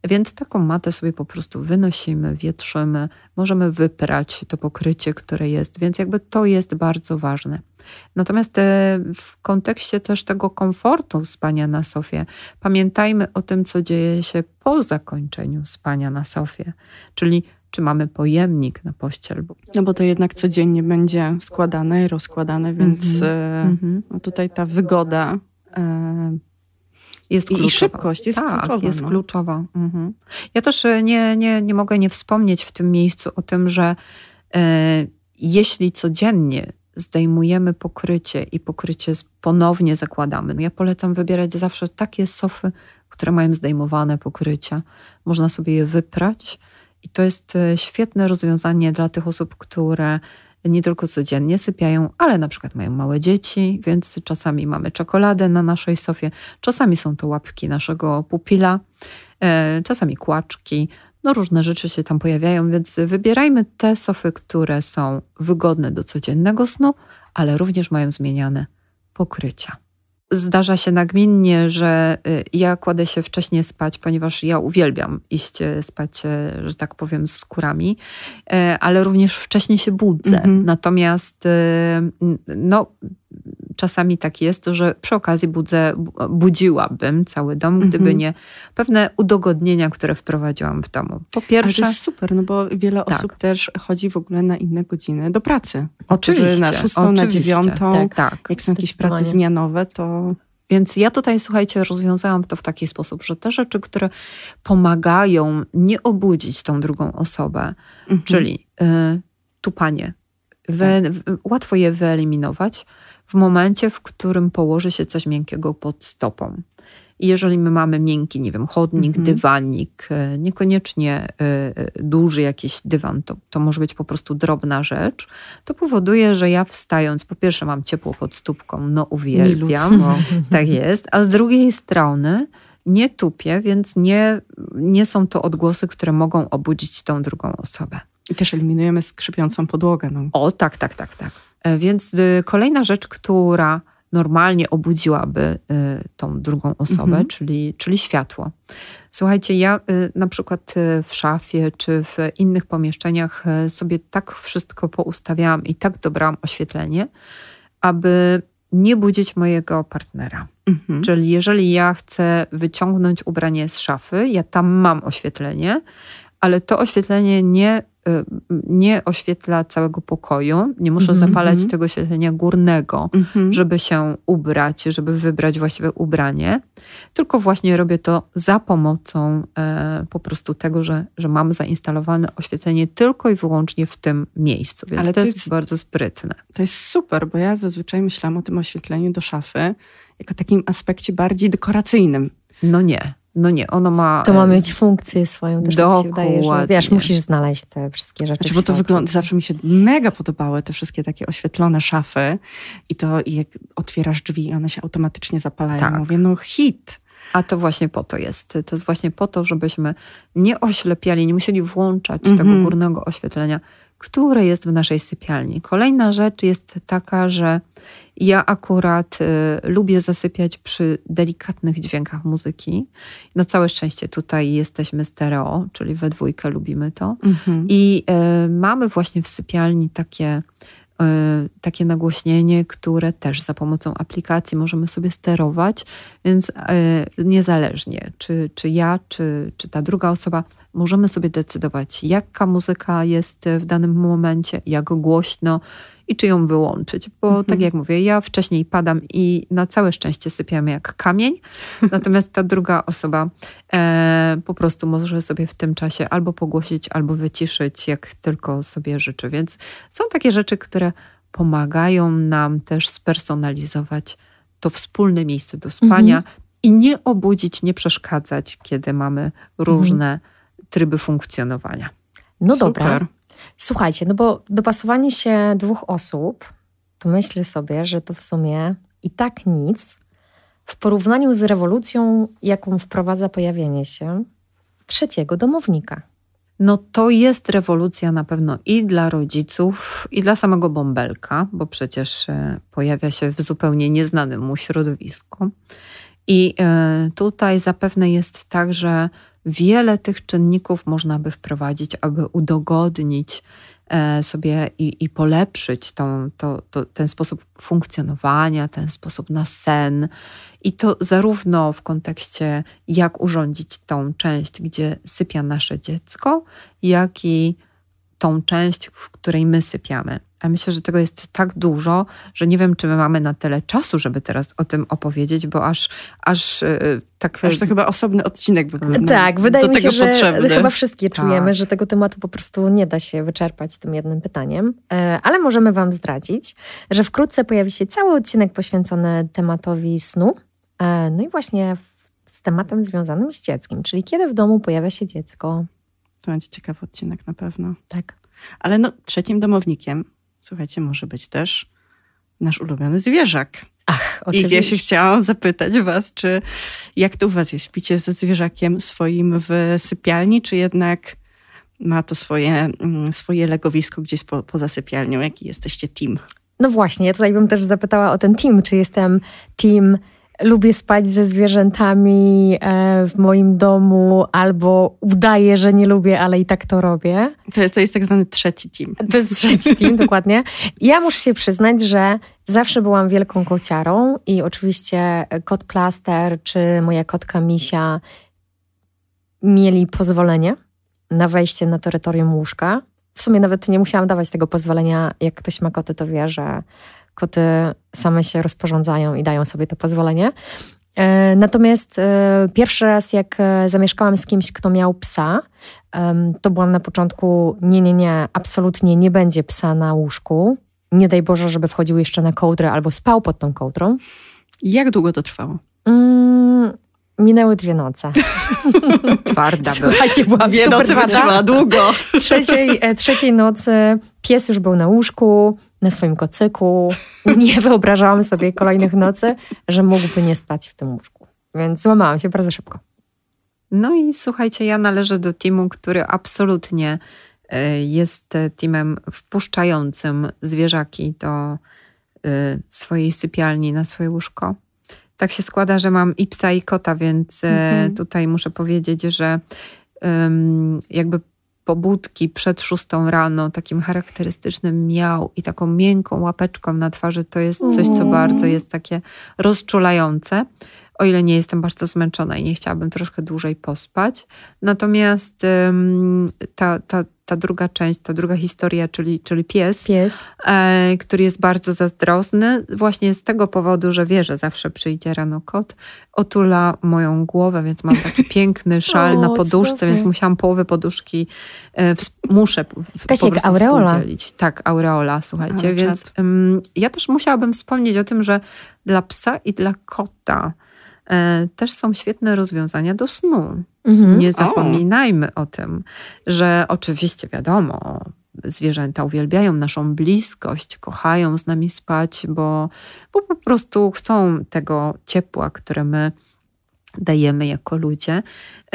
Więc taką matę sobie po prostu wynosimy, wietrzymy, możemy wyprać to pokrycie, które jest, więc jakby to jest bardzo ważne. Natomiast e, w kontekście też tego komfortu spania na sofie, pamiętajmy o tym, co dzieje się po zakończeniu spania na sofie, czyli czy mamy pojemnik na pościel. No bo to jednak codziennie będzie składane i rozkładane, więc mm -hmm. tutaj ta wygoda e, jest kluczowa. I szybkość jest tak, kluczowa. Jest no. kluczowa. Mhm. Ja też e, nie, nie, nie mogę nie wspomnieć w tym miejscu o tym, że e, jeśli codziennie zdejmujemy pokrycie i pokrycie ponownie zakładamy. No ja polecam wybierać zawsze takie sofy, które mają zdejmowane pokrycia. Można sobie je wyprać i to jest e, świetne rozwiązanie dla tych osób, które nie tylko codziennie sypiają, ale na przykład mają małe dzieci, więc czasami mamy czekoladę na naszej sofie, czasami są to łapki naszego pupila, e, czasami kłaczki, no różne rzeczy się tam pojawiają, więc wybierajmy te sofy, które są wygodne do codziennego snu, ale również mają zmieniane pokrycia. Zdarza się nagminnie, że y, ja kładę się wcześniej spać, ponieważ ja uwielbiam iść y, spać, y, że tak powiem, z kurami, ale również wcześniej się budzę. Mm -hmm. Natomiast no, czasami tak jest, że przy okazji budzę, budziłabym cały dom, gdyby mhm. nie pewne udogodnienia, które wprowadziłam w domu. Po pierwsze. to jest super, no bo wiele tak. osób też chodzi w ogóle na inne godziny do pracy. Oczywiście. Na szóstą, oczywiście. na dziewiątą. Tak, tak, Jak są jakieś prace zmianowe, to więc ja tutaj, słuchajcie, rozwiązałam to w taki sposób, że te rzeczy, które pomagają nie obudzić tą drugą osobę, mhm. czyli y, tupanie, we, tak. łatwo je wyeliminować w momencie, w którym położy się coś miękkiego pod stopą. I jeżeli my mamy miękki, nie wiem, chodnik, mhm. dywanik, e, niekoniecznie e, e, duży jakiś dywan, to, to może być po prostu drobna rzecz, to powoduje, że ja wstając, po pierwsze mam ciepło pod stópką, no uwielbiam, tak jest, a z drugiej strony nie tupię, więc nie, nie są to odgłosy, które mogą obudzić tą drugą osobę. I też eliminujemy skrzypiącą podłogę. No. O, tak, tak, tak, tak. E, więc y, kolejna rzecz, która normalnie obudziłaby y, tą drugą osobę, mhm. czyli, czyli światło. Słuchajcie, ja y, na przykład w szafie czy w innych pomieszczeniach sobie tak wszystko poustawiałam i tak dobrałam oświetlenie, aby nie budzić mojego partnera. Mhm. Czyli jeżeli ja chcę wyciągnąć ubranie z szafy, ja tam mam oświetlenie, ale to oświetlenie nie Y, nie oświetla całego pokoju, nie muszę mm -hmm. zapalać mhm. tego oświetlenia górnego, mm -hmm. żeby się ubrać, żeby wybrać właściwe ubranie, tylko właśnie robię to za pomocą e, po prostu tego, że, że mam zainstalowane oświetlenie tylko i wyłącznie w tym miejscu, więc Ale to, jest, bardzo sprytne. To jest super, bo ja zazwyczaj myślałam o tym oświetleniu do szafy jako takim aspekcie bardziej dekoracyjnym. No nie. No nie, ono ma. To ma e, mieć funkcję swoją też. Dokładnie. Mi się wydaje, że, wiesz, musisz znaleźć te wszystkie rzeczy. Znaczy, bo to wygląda, zawsze mi się mega podobały te wszystkie takie oświetlone szafy i to i jak otwierasz drzwi i one się automatycznie zapalają. Tak. Mówię, no hit. A to właśnie po to jest. To jest właśnie po to, żebyśmy nie oślepiali, nie musieli włączać mm -hmm. tego mhm. górnego oświetlenia które jest w naszej sypialni. Kolejna rzecz jest taka, że ja akurat y, lubię zasypiać przy delikatnych dźwiękach muzyki. Na całe szczęście tutaj jesteśmy stereo, czyli we dwójkę lubimy to. Mhm. I y, mamy właśnie w sypialni takie y, takie nagłośnienie, które też za pomocą aplikacji możemy sobie sterować, więc y, niezależnie, czy, czy ja, czy, czy ta druga osoba, Możemy sobie decydować, jaka muzyka jest w danym momencie, jak głośno i czy ją wyłączyć. Bo tak mhm. tak jak mówię, ja wcześniej padam i na całe szczęście sypiam jak kamień, natomiast ta druga osoba e, po prostu może sobie w tym czasie albo pogłosić, albo wyciszyć, jak tylko sobie życzy. Więc są takie rzeczy, które pomagają nam też spersonalizować to wspólne miejsce do spania mhm. i nie obudzić, nie przeszkadzać, kiedy mamy mhm. różne tryby funkcjonowania. No Super. dobra. Słuchajcie, no bo dopasowanie się dwóch osób, to myślę sobie, że to w sumie i tak nic w porównaniu z rewolucją, jaką wprowadza pojawienie się trzeciego domownika. No to jest rewolucja na pewno i dla rodziców, i dla samego bąbelka, bo przecież e, pojawia się w zupełnie nieznanym mu środowisku. I e, tutaj zapewne jest tak, że wiele tych czynników można by wprowadzić, aby udogodnić e, sobie i, i polepszyć tą, to, to, ten sposób funkcjonowania, ten sposób na sen. I to zarówno w kontekście, jak urządzić tą część, gdzie sypia nasze dziecko, jak i tą część, w której my sypiamy. A myślę, że tego jest tak dużo, że nie wiem, czy my mamy na tyle czasu, żeby teraz o tym opowiedzieć, bo aż, aż e, tak. E, aż to chyba osobny odcinek by był. E, no, tak, wydaje mi się, że potrzebny. chyba wszystkie tak. czujemy, że tego tematu po prostu nie da się wyczerpać tym jednym pytaniem. Ale możemy Wam zdradzić, że wkrótce pojawi się cały odcinek poświęcony tematowi snu. No i właśnie z tematem związanym z dzieckiem, czyli kiedy w domu pojawia się dziecko. To będzie ciekawy odcinek na pewno. Tak. Ale no, trzecim domownikiem Słuchajcie, może być też nasz ulubiony zwierzak. Ach, oczywiście. I ja się chciałam zapytać was, czy jak to u was jest? Śpicie ze zwierzakiem swoim w sypialni, czy jednak ma to swoje, mm, swoje legowisko gdzieś po, poza sypialnią? Jaki jesteście team? No właśnie, ja tutaj bym też zapytała o ten team. Czy jestem team lubię spać ze zwierzętami e, w moim domu, albo udaję, że nie lubię, ale i tak to robię. To jest, to jest tak zwany trzeci team. To jest trzeci team, dokładnie. Ja muszę się przyznać, że zawsze byłam wielką kociarą i oczywiście kot plaster czy moja kotka misia mieli pozwolenie na wejście na terytorium łóżka. W sumie nawet nie musiałam dawać tego pozwolenia. Jak ktoś ma koty, to wie, że koty same się rozporządzają i dają sobie to pozwolenie. E, natomiast e, pierwszy raz, jak e, zamieszkałam z kimś, kto miał psa, to byłam na początku: nie, nie, nie, absolutnie nie będzie psa na łóżku. Nie daj Boże, żeby wchodził jeszcze na kołdrę albo spał pod tą kołdrą. Jak długo to trwało? Mm, minęły dwie noce. Twarda była. Słuchajcie, była dwie noce wytrzymała długo. trzeciej, trzeciej nocy pies już był na łóżku, na swoim kocyku. Nie wyobrażałam sobie kolejnych nocy, że mógłby nie stać w tym łóżku. Więc złamałam się bardzo szybko. No i słuchajcie, ja należę do teamu, który absolutnie e, jest e, teamem wpuszczającym zwierzaki do e, swojej sypialni na swoje łóżko. Tak się składa, że mam i psa, i kota, więc mhm. tutaj muszę powiedzieć, że jakby pobudki przed szóstą rano, takim charakterystycznym miał i taką miękką łapeczką na twarzy, to jest coś, co mhm. bardzo jest takie rozczulające. O ile nie jestem bardzo zmęczona i nie chciałabym troszkę dłużej pospać. Natomiast ta, ta, ta druga część, ta druga historia, czyli, czyli pies, pies. E, który jest bardzo zazdrosny, właśnie z tego powodu, że wie, że zawsze przyjdzie rano kot, otula moją głowę, więc mam taki piękny szal o, na poduszce, więc musiałam połowę poduszki, e, w, muszę w, Kasiek, po prostu aureola. Tak, aureola, słuchajcie. więc mm, ja też musiałabym wspomnieć o tym, że dla psa i dla kota E, też są świetne rozwiązania do snu. Mhm. Nie zapominajmy o. o tym, że oczywiście wiadomo, zwierzęta uwielbiają naszą bliskość, kochają z nami spać, bo, bo po prostu chcą tego ciepła, które my dajemy jako ludzie.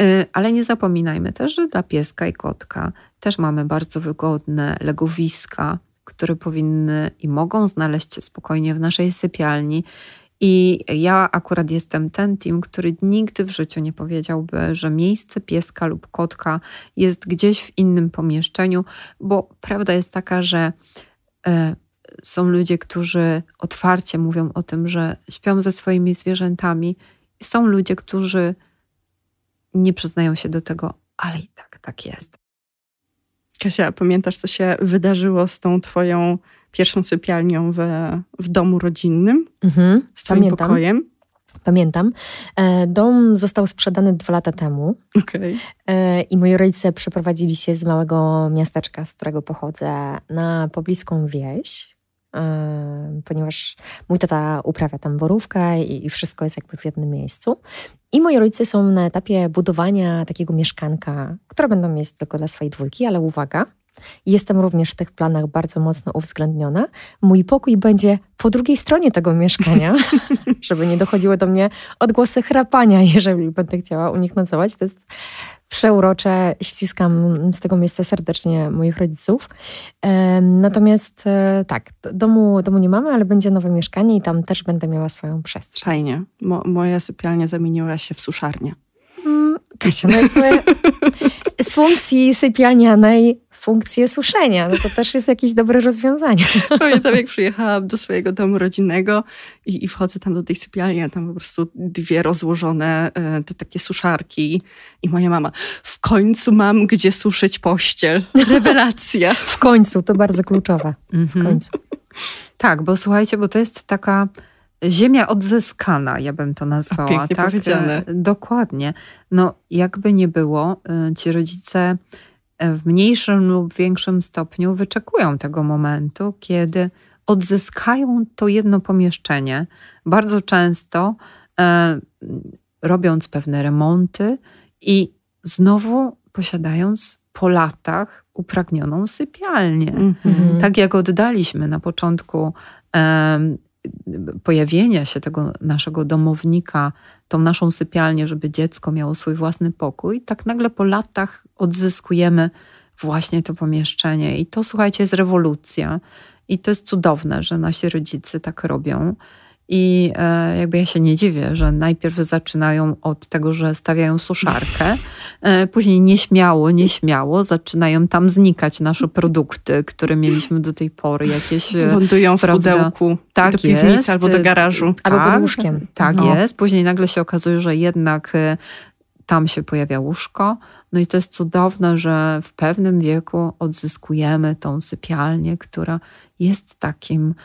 E, ale nie zapominajmy też, że dla pieska i kotka też mamy bardzo wygodne legowiska, które powinny i mogą znaleźć się spokojnie w naszej sypialni. I ja akurat jestem ten team, który nigdy w życiu nie powiedziałby, że miejsce pieska lub kotka jest gdzieś w innym pomieszczeniu, bo prawda jest taka, że e, są ludzie, którzy otwarcie mówią o tym, że śpią ze swoimi zwierzętami, są ludzie, którzy nie przyznają się do tego, ale i tak tak jest. Kasia, pamiętasz, co się wydarzyło z tą twoją pierwszą sypialnią w, w domu rodzinnym mhm, z twoim pamiętam. pokojem. Pamiętam. E, dom został sprzedany dwa lata temu. Okay. E, I moi rodzice przeprowadzili się z małego miasteczka, z którego pochodzę, na pobliską wieś, e, ponieważ mój tata uprawia tam borówkę i wszystko jest jakby w jednym miejscu. I moi rodzice są na etapie budowania takiego mieszkanka, które będą mieć tylko dla swojej dwójki, ale uwaga, Jestem również w tych planach bardzo mocno uwzględniona. Mój pokój będzie po drugiej stronie tego mieszkania, żeby nie dochodziły do mnie odgłosy chrapania, jeżeli będę chciała u nich nocować. To jest przeurocze. Ściskam z tego miejsca serdecznie moich rodziców. Natomiast e, tak, domu, domu nie mamy, ale będzie nowe mieszkanie i tam też będę miała swoją przestrzeń. Fajnie. Mo moja sypialnia zamieniła się w suszarnię. Mm, Kasia, no jakby z funkcji sypialnianej funkcję suszenia. No to też jest jakieś dobre rozwiązanie. Pamiętam, jak przyjechałam do swojego domu rodzinnego i, i wchodzę tam do tej sypialni, a tam po prostu dwie rozłożone te takie suszarki i moja mama, w końcu mam gdzie suszyć pościel. Rewelacja. w końcu, to bardzo kluczowe. W mhm. końcu. Tak, bo słuchajcie, bo to jest taka ziemia odzyskana, ja bym to nazwała. Pięknie tak? E, dokładnie. No, jakby nie było, e, ci rodzice w mniejszym lub większym stopniu wyczekują tego momentu, kiedy odzyskają to jedno pomieszczenie. Bardzo często e, robiąc pewne remonty i znowu posiadając po latach upragnioną sypialnię. Mm -hmm. Tak jak oddaliśmy na początku e, pojawienia się tego naszego domownika, tą naszą sypialnię, żeby dziecko miało swój własny pokój, tak nagle po latach odzyskujemy właśnie to pomieszczenie. I to, słuchajcie, jest rewolucja. I to jest cudowne, że nasi rodzice tak robią. I e, jakby ja się nie dziwię, że najpierw zaczynają od tego, że stawiają suszarkę, e, później nieśmiało, nieśmiało zaczynają tam znikać nasze produkty, które mieliśmy do tej pory jakieś. Lądują e, w prawda, pudełku tak do piwnicy jest, albo do garażu. Albo tak, pod łóżkiem. Tak no. jest. Później nagle się okazuje, że jednak tam się pojawia łóżko. No i to jest cudowne, że w pewnym wieku odzyskujemy tą sypialnię, która jest takim,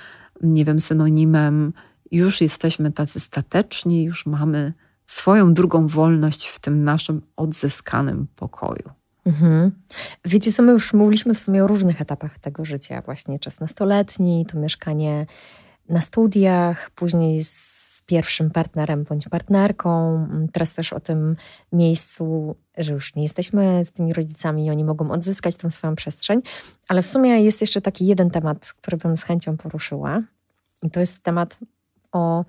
nie wiem, synonimem już jesteśmy tacy stateczni, już mamy swoją drugą wolność w tym naszym odzyskanym pokoju. Mhm. Wiecie co, my już mówiliśmy w sumie o różnych etapach tego życia, właśnie czas nastoletni, to mieszkanie na studiach, później z pierwszym partnerem bądź partnerką. Mm, teraz też o tym miejscu, że już nie jesteśmy z tymi rodzicami i oni mogą odzyskać tą swoją przestrzeń. Ale w sumie jest jeszcze taki jeden temat, który bym z chęcią poruszyła. I to jest temat o,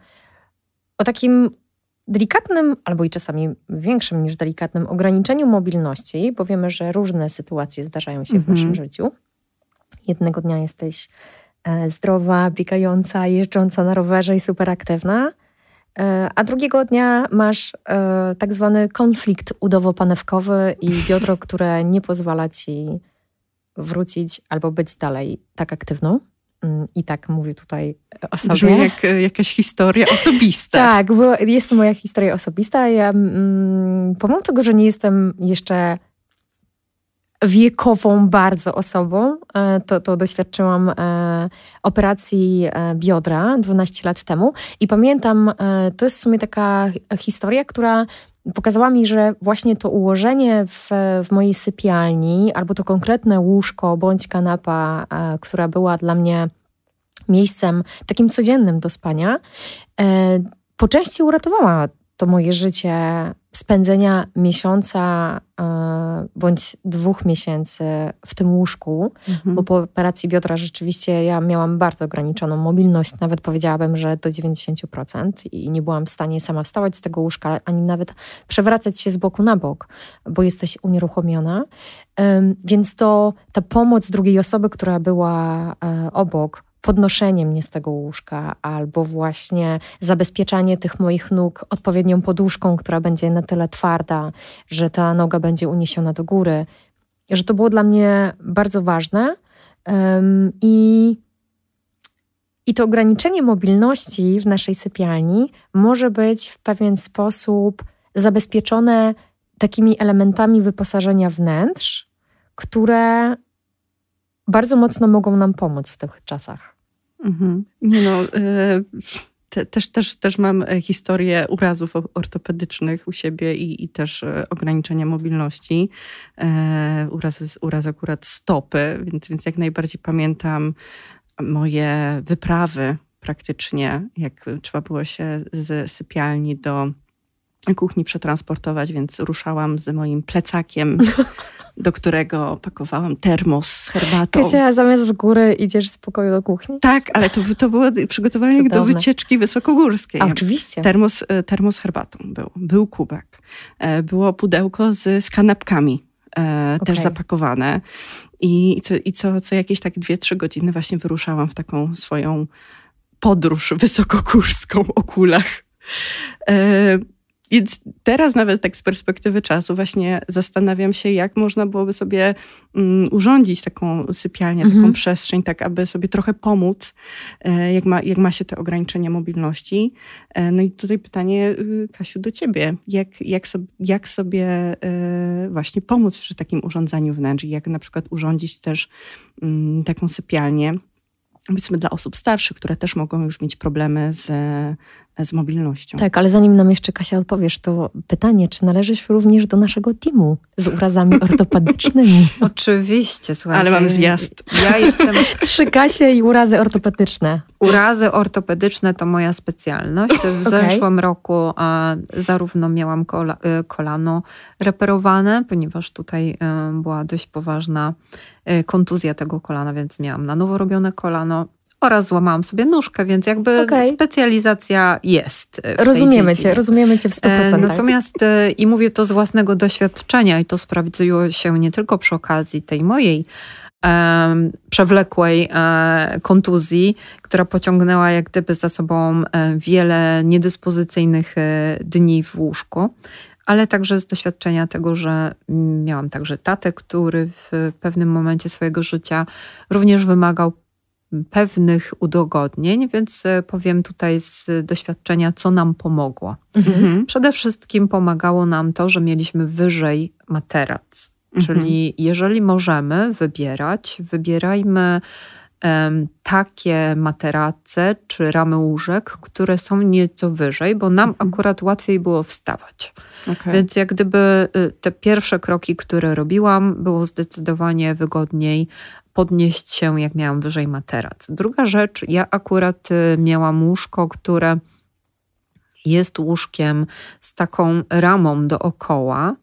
o takim delikatnym, albo i czasami większym niż delikatnym ograniczeniu mobilności, bo wiemy, że różne sytuacje zdarzają się mm -hmm. w mhm. naszym życiu. Jednego dnia jesteś e, zdrowa, biegająca, jeżdżąca na rowerze i super aktywna, e, a drugiego dnia masz e, tak zwany konflikt udowo-panewkowy i biodro, które nie pozwala ci wrócić albo być dalej tak aktywną. Mm, i tak mówię tutaj e, o sobie. Brzmi jak e, jakaś historia osobista. tak, bo jest to moja historia osobista. Ja, mm, pomimo tego, że nie jestem jeszcze wiekową bardzo osobą, e, to, to doświadczyłam operacji biodra 12 lat temu i pamiętam, to jest w sumie taka historia, która pokazała mi, że właśnie to ułożenie w, w mojej sypialni, albo to konkretne łóżko bądź kanapa, e, która była dla mnie miejscem takim codziennym do spania, e, po części uratowała to moje życie spędzenia miesiąca e, bądź dwóch miesięcy w tym łóżku, mhm. bo po operacji biodra rzeczywiście ja miałam bardzo ograniczoną mobilność, nawet powiedziałabym, że do 90% i nie byłam w stanie sama wstawać z tego łóżka, ani nawet przewracać się z boku na bok, bo jesteś unieruchomiona. Więc to ta pomoc drugiej osoby, która była e, obok, podnoszenie mnie z tego łóżka, albo właśnie zabezpieczanie tych moich nóg odpowiednią poduszką, która będzie na tyle twarda, że ta noga będzie uniesiona do góry. Że to było dla mnie bardzo ważne. Um, I i to ograniczenie mobilności w naszej sypialni może być w pewien sposób zabezpieczone takimi elementami wyposażenia wnętrz, które bardzo mocno mogą nam pomóc w tych czasach. Mhm. Nie no, y, te, też, też, też mam e, historię urazów ortopedycznych u siebie i, i też e, ograniczenia mobilności. E, uraz, uraz akurat stopy, więc, więc jak najbardziej pamiętam moje wyprawy praktycznie, jak trzeba było się z sypialni do kuchni przetransportować, więc ruszałam z moim plecakiem do którego pakowałam termos z herbatą. Kasia, zamiast w górę idziesz z pokoju do kuchni? Tak, ale to, to było przygotowanie Cudowne. do wycieczki wysokogórskiej. A, oczywiście. Termos, e, termos z herbatą był, był kubek, e, było pudełko z, z kanapkami. Okay. E, też zapakowane. I, co, i co, co jakieś tak dwie-trzy godziny właśnie wyruszałam w taką swoją podróż wysokogórską o kulach. I teraz nawet tak z perspektywy czasu właśnie zastanawiam się, jak można byłoby sobie um, urządzić taką sypialnię, mhm. taką przestrzeń, tak aby sobie trochę pomóc, e, jak ma, jak ma się te ograniczenia mobilności. E, no i tutaj pytanie, y, Kasiu, do ciebie. Jak, jak, so, jak sobie e, właśnie pomóc przy takim urządzaniu wnętrz? Jak na przykład urządzić też um, taką sypialnię? powiedzmy dla osób starszych, które też mogą już mieć problemy z z mobilnością. Tak, ale zanim nam jeszcze Kasia odpowiesz, to pytanie, czy należysz również do naszego teamu z urazami ortopedycznymi? Oczywiście, słuchajcie. Ale mam zjazd. Ja jestem... Trzy Kasie i urazy ortopedyczne. Urazy ortopedyczne to moja specjalność. W okay. zeszłym roku a, zarówno miałam kola, y, kolano reperowane, ponieważ tutaj y, była dość poważna y, kontuzja tego kolana, więc miałam na nowo robione kolano oraz złamałam sobie nóżkę, więc jakby okay. specjalizacja jest. E, rozumiemy cię, rozumiemy cię w 100%. E, natomiast e, i mówię to z własnego doświadczenia i to sprawdziło się nie tylko przy okazji tej mojej um, przewlekłej um, kontuzji, która pociągnęła jak gdyby za sobą wiele niedyspozycyjnych dni w łóżku, ale także z doświadczenia tego, że miałam także tatę, który w pewnym momencie swojego życia również wymagał pewnych udogodnień, więc e, powiem tutaj z doświadczenia, co nam pomogło. Mhm. Przede wszystkim pomagało nam to, że mieliśmy wyżej materac. Mhm. Czyli jeżeli możemy wybierać, wybierajmy um, takie materace czy ramy łóżek, które są nieco wyżej, bo nam mhm. akurat łatwiej było wstawać. Okay. Więc jak gdyby y, te pierwsze kroki, które robiłam, było zdecydowanie wygodniej podnieść się, jak miałam wyżej materac. Druga rzecz, ja akurat y, miałam łóżko, które jest łóżkiem z taką ramą dookoła.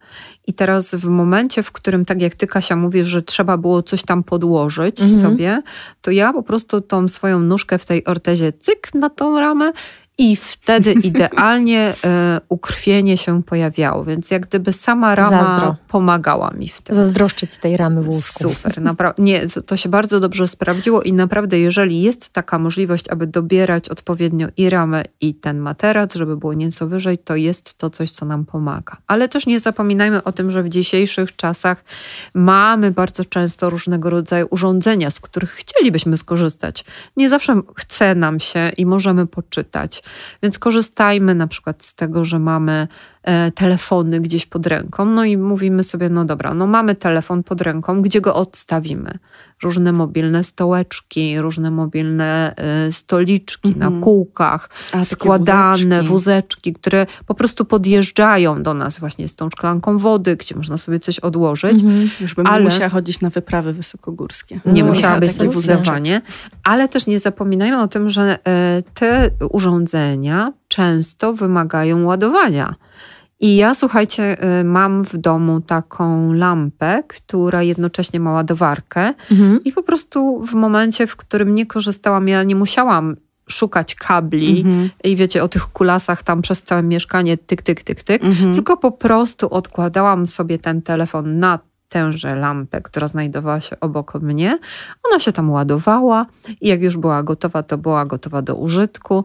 I teraz w momencie, w którym, tak jak ty Kasia mówisz, że trzeba było coś tam podłożyć mhm. sobie, to ja po prostu tą swoją nóżkę w tej ortezie cyk na tą ramę i wtedy idealnie y, ukrwienie się pojawiało, więc jak gdyby sama rama Zazdro. pomagała mi w tym. Zazdroszczyć tej ramy w łóżku. Super, nie, to się bardzo dobrze sprawdziło i naprawdę jeżeli jest taka możliwość, aby dobierać odpowiednio i ramę i ten materac, żeby było nieco wyżej, to jest to coś, co nam pomaga. Ale też nie zapominajmy o tym, że w dzisiejszych czasach mamy bardzo często różnego rodzaju urządzenia, z których chcielibyśmy skorzystać. Nie zawsze chce nam się i możemy poczytać więc korzystajmy na przykład z tego, że mamy E, telefony gdzieś pod ręką. No i mówimy sobie, no dobra, no mamy telefon pod ręką, gdzie go odstawimy? Różne mobilne stołeczki, różne mobilne e, stoliczki na mhm. kółkach, A, składane wózeczki. wózeczki. które po prostu podjeżdżają do nas właśnie z tą szklanką wody, gdzie można sobie coś odłożyć. Mhm. Już bym ale... musiała chodzić na wyprawy wysokogórskie. Nie no, musiałaby zdecydowanie, ale też nie zapominajmy o tym, że e, te urządzenia często wymagają ładowania. I ja, słuchajcie, y, mam w domu taką lampę, która jednocześnie ma ładowarkę. Mhm. I po prostu w momencie, w którym nie korzystałam, ja nie musiałam szukać kabli mhm. i wiecie, o tych kulasach tam przez całe mieszkanie tyk, tyk, tyk, tyk, mhm. tylko po prostu odkładałam sobie ten telefon na tęże lampę, która znajdowała się obok mnie. Ona się tam ładowała i jak już była gotowa, to była gotowa do użytku,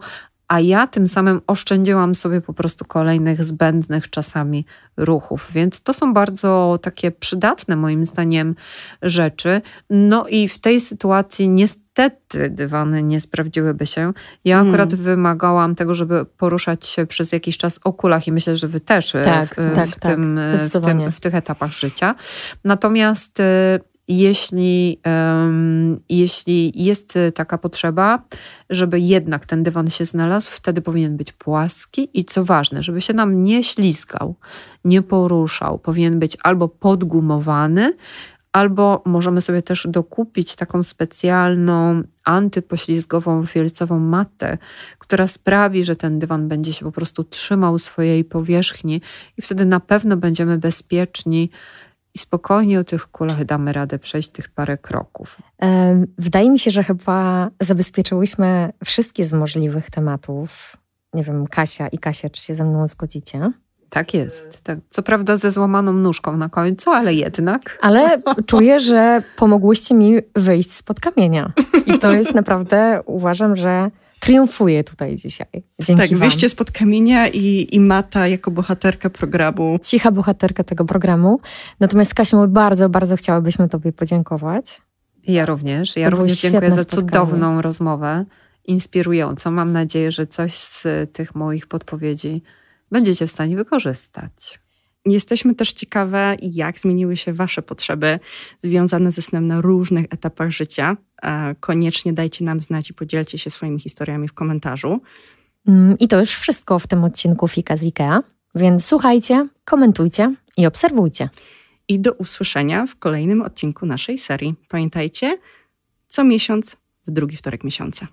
a ja tym samym oszczędziłam sobie po prostu kolejnych zbędnych czasami ruchów. Więc to są bardzo takie przydatne moim zdaniem rzeczy. No i w tej sytuacji niestety dywany nie sprawdziłyby się. Ja hmm. akurat wymagałam tego, żeby poruszać się przez jakiś czas o kulach i myślę, że wy też e, tak, w, e, tak, w, tak, tym, e, w, tym, w tych etapach życia. Natomiast jeśli, um, jeśli jest taka potrzeba, żeby jednak ten dywan się znalazł, wtedy powinien być płaski i co ważne, żeby się nam nie ślizgał, nie poruszał. Powinien być albo podgumowany, albo możemy sobie też dokupić taką specjalną antypoślizgową, wielcową matę, która sprawi, że ten dywan będzie się po prostu trzymał swojej powierzchni i wtedy na pewno będziemy bezpieczni i spokojnie o tych kulach damy radę przejść tych parę kroków. Wydaje mi się, że chyba zabezpieczyłyśmy wszystkie z możliwych tematów. Nie wiem, Kasia i Kasia, czy się ze mną zgodzicie? Tak jest. Tak. Co prawda ze złamaną nóżką na końcu, ale jednak. Ale czuję, że pomogłyście mi wyjść spod kamienia. I to jest naprawdę, uważam, że triumfuje tutaj dzisiaj. Dzięki tak, wam. wyjście spod kamienia i, i Mata jako bohaterka programu. Cicha bohaterka tego programu. Natomiast Kasiu, bardzo, bardzo chciałabyśmy Tobie podziękować. Ja również. Ja to również dziękuję za spotkanie. cudowną rozmowę, inspirującą. Mam nadzieję, że coś z tych moich podpowiedzi będziecie w stanie wykorzystać. Jesteśmy też ciekawe, jak zmieniły się Wasze potrzeby związane ze snem na różnych etapach życia. E, koniecznie dajcie nam znać i podzielcie się swoimi historiami w komentarzu. Mm, I to już wszystko w tym odcinku Fika z IKEA, więc słuchajcie, komentujcie i obserwujcie. I do usłyszenia w kolejnym odcinku naszej serii. Pamiętajcie, co miesiąc w drugi wtorek miesiąca.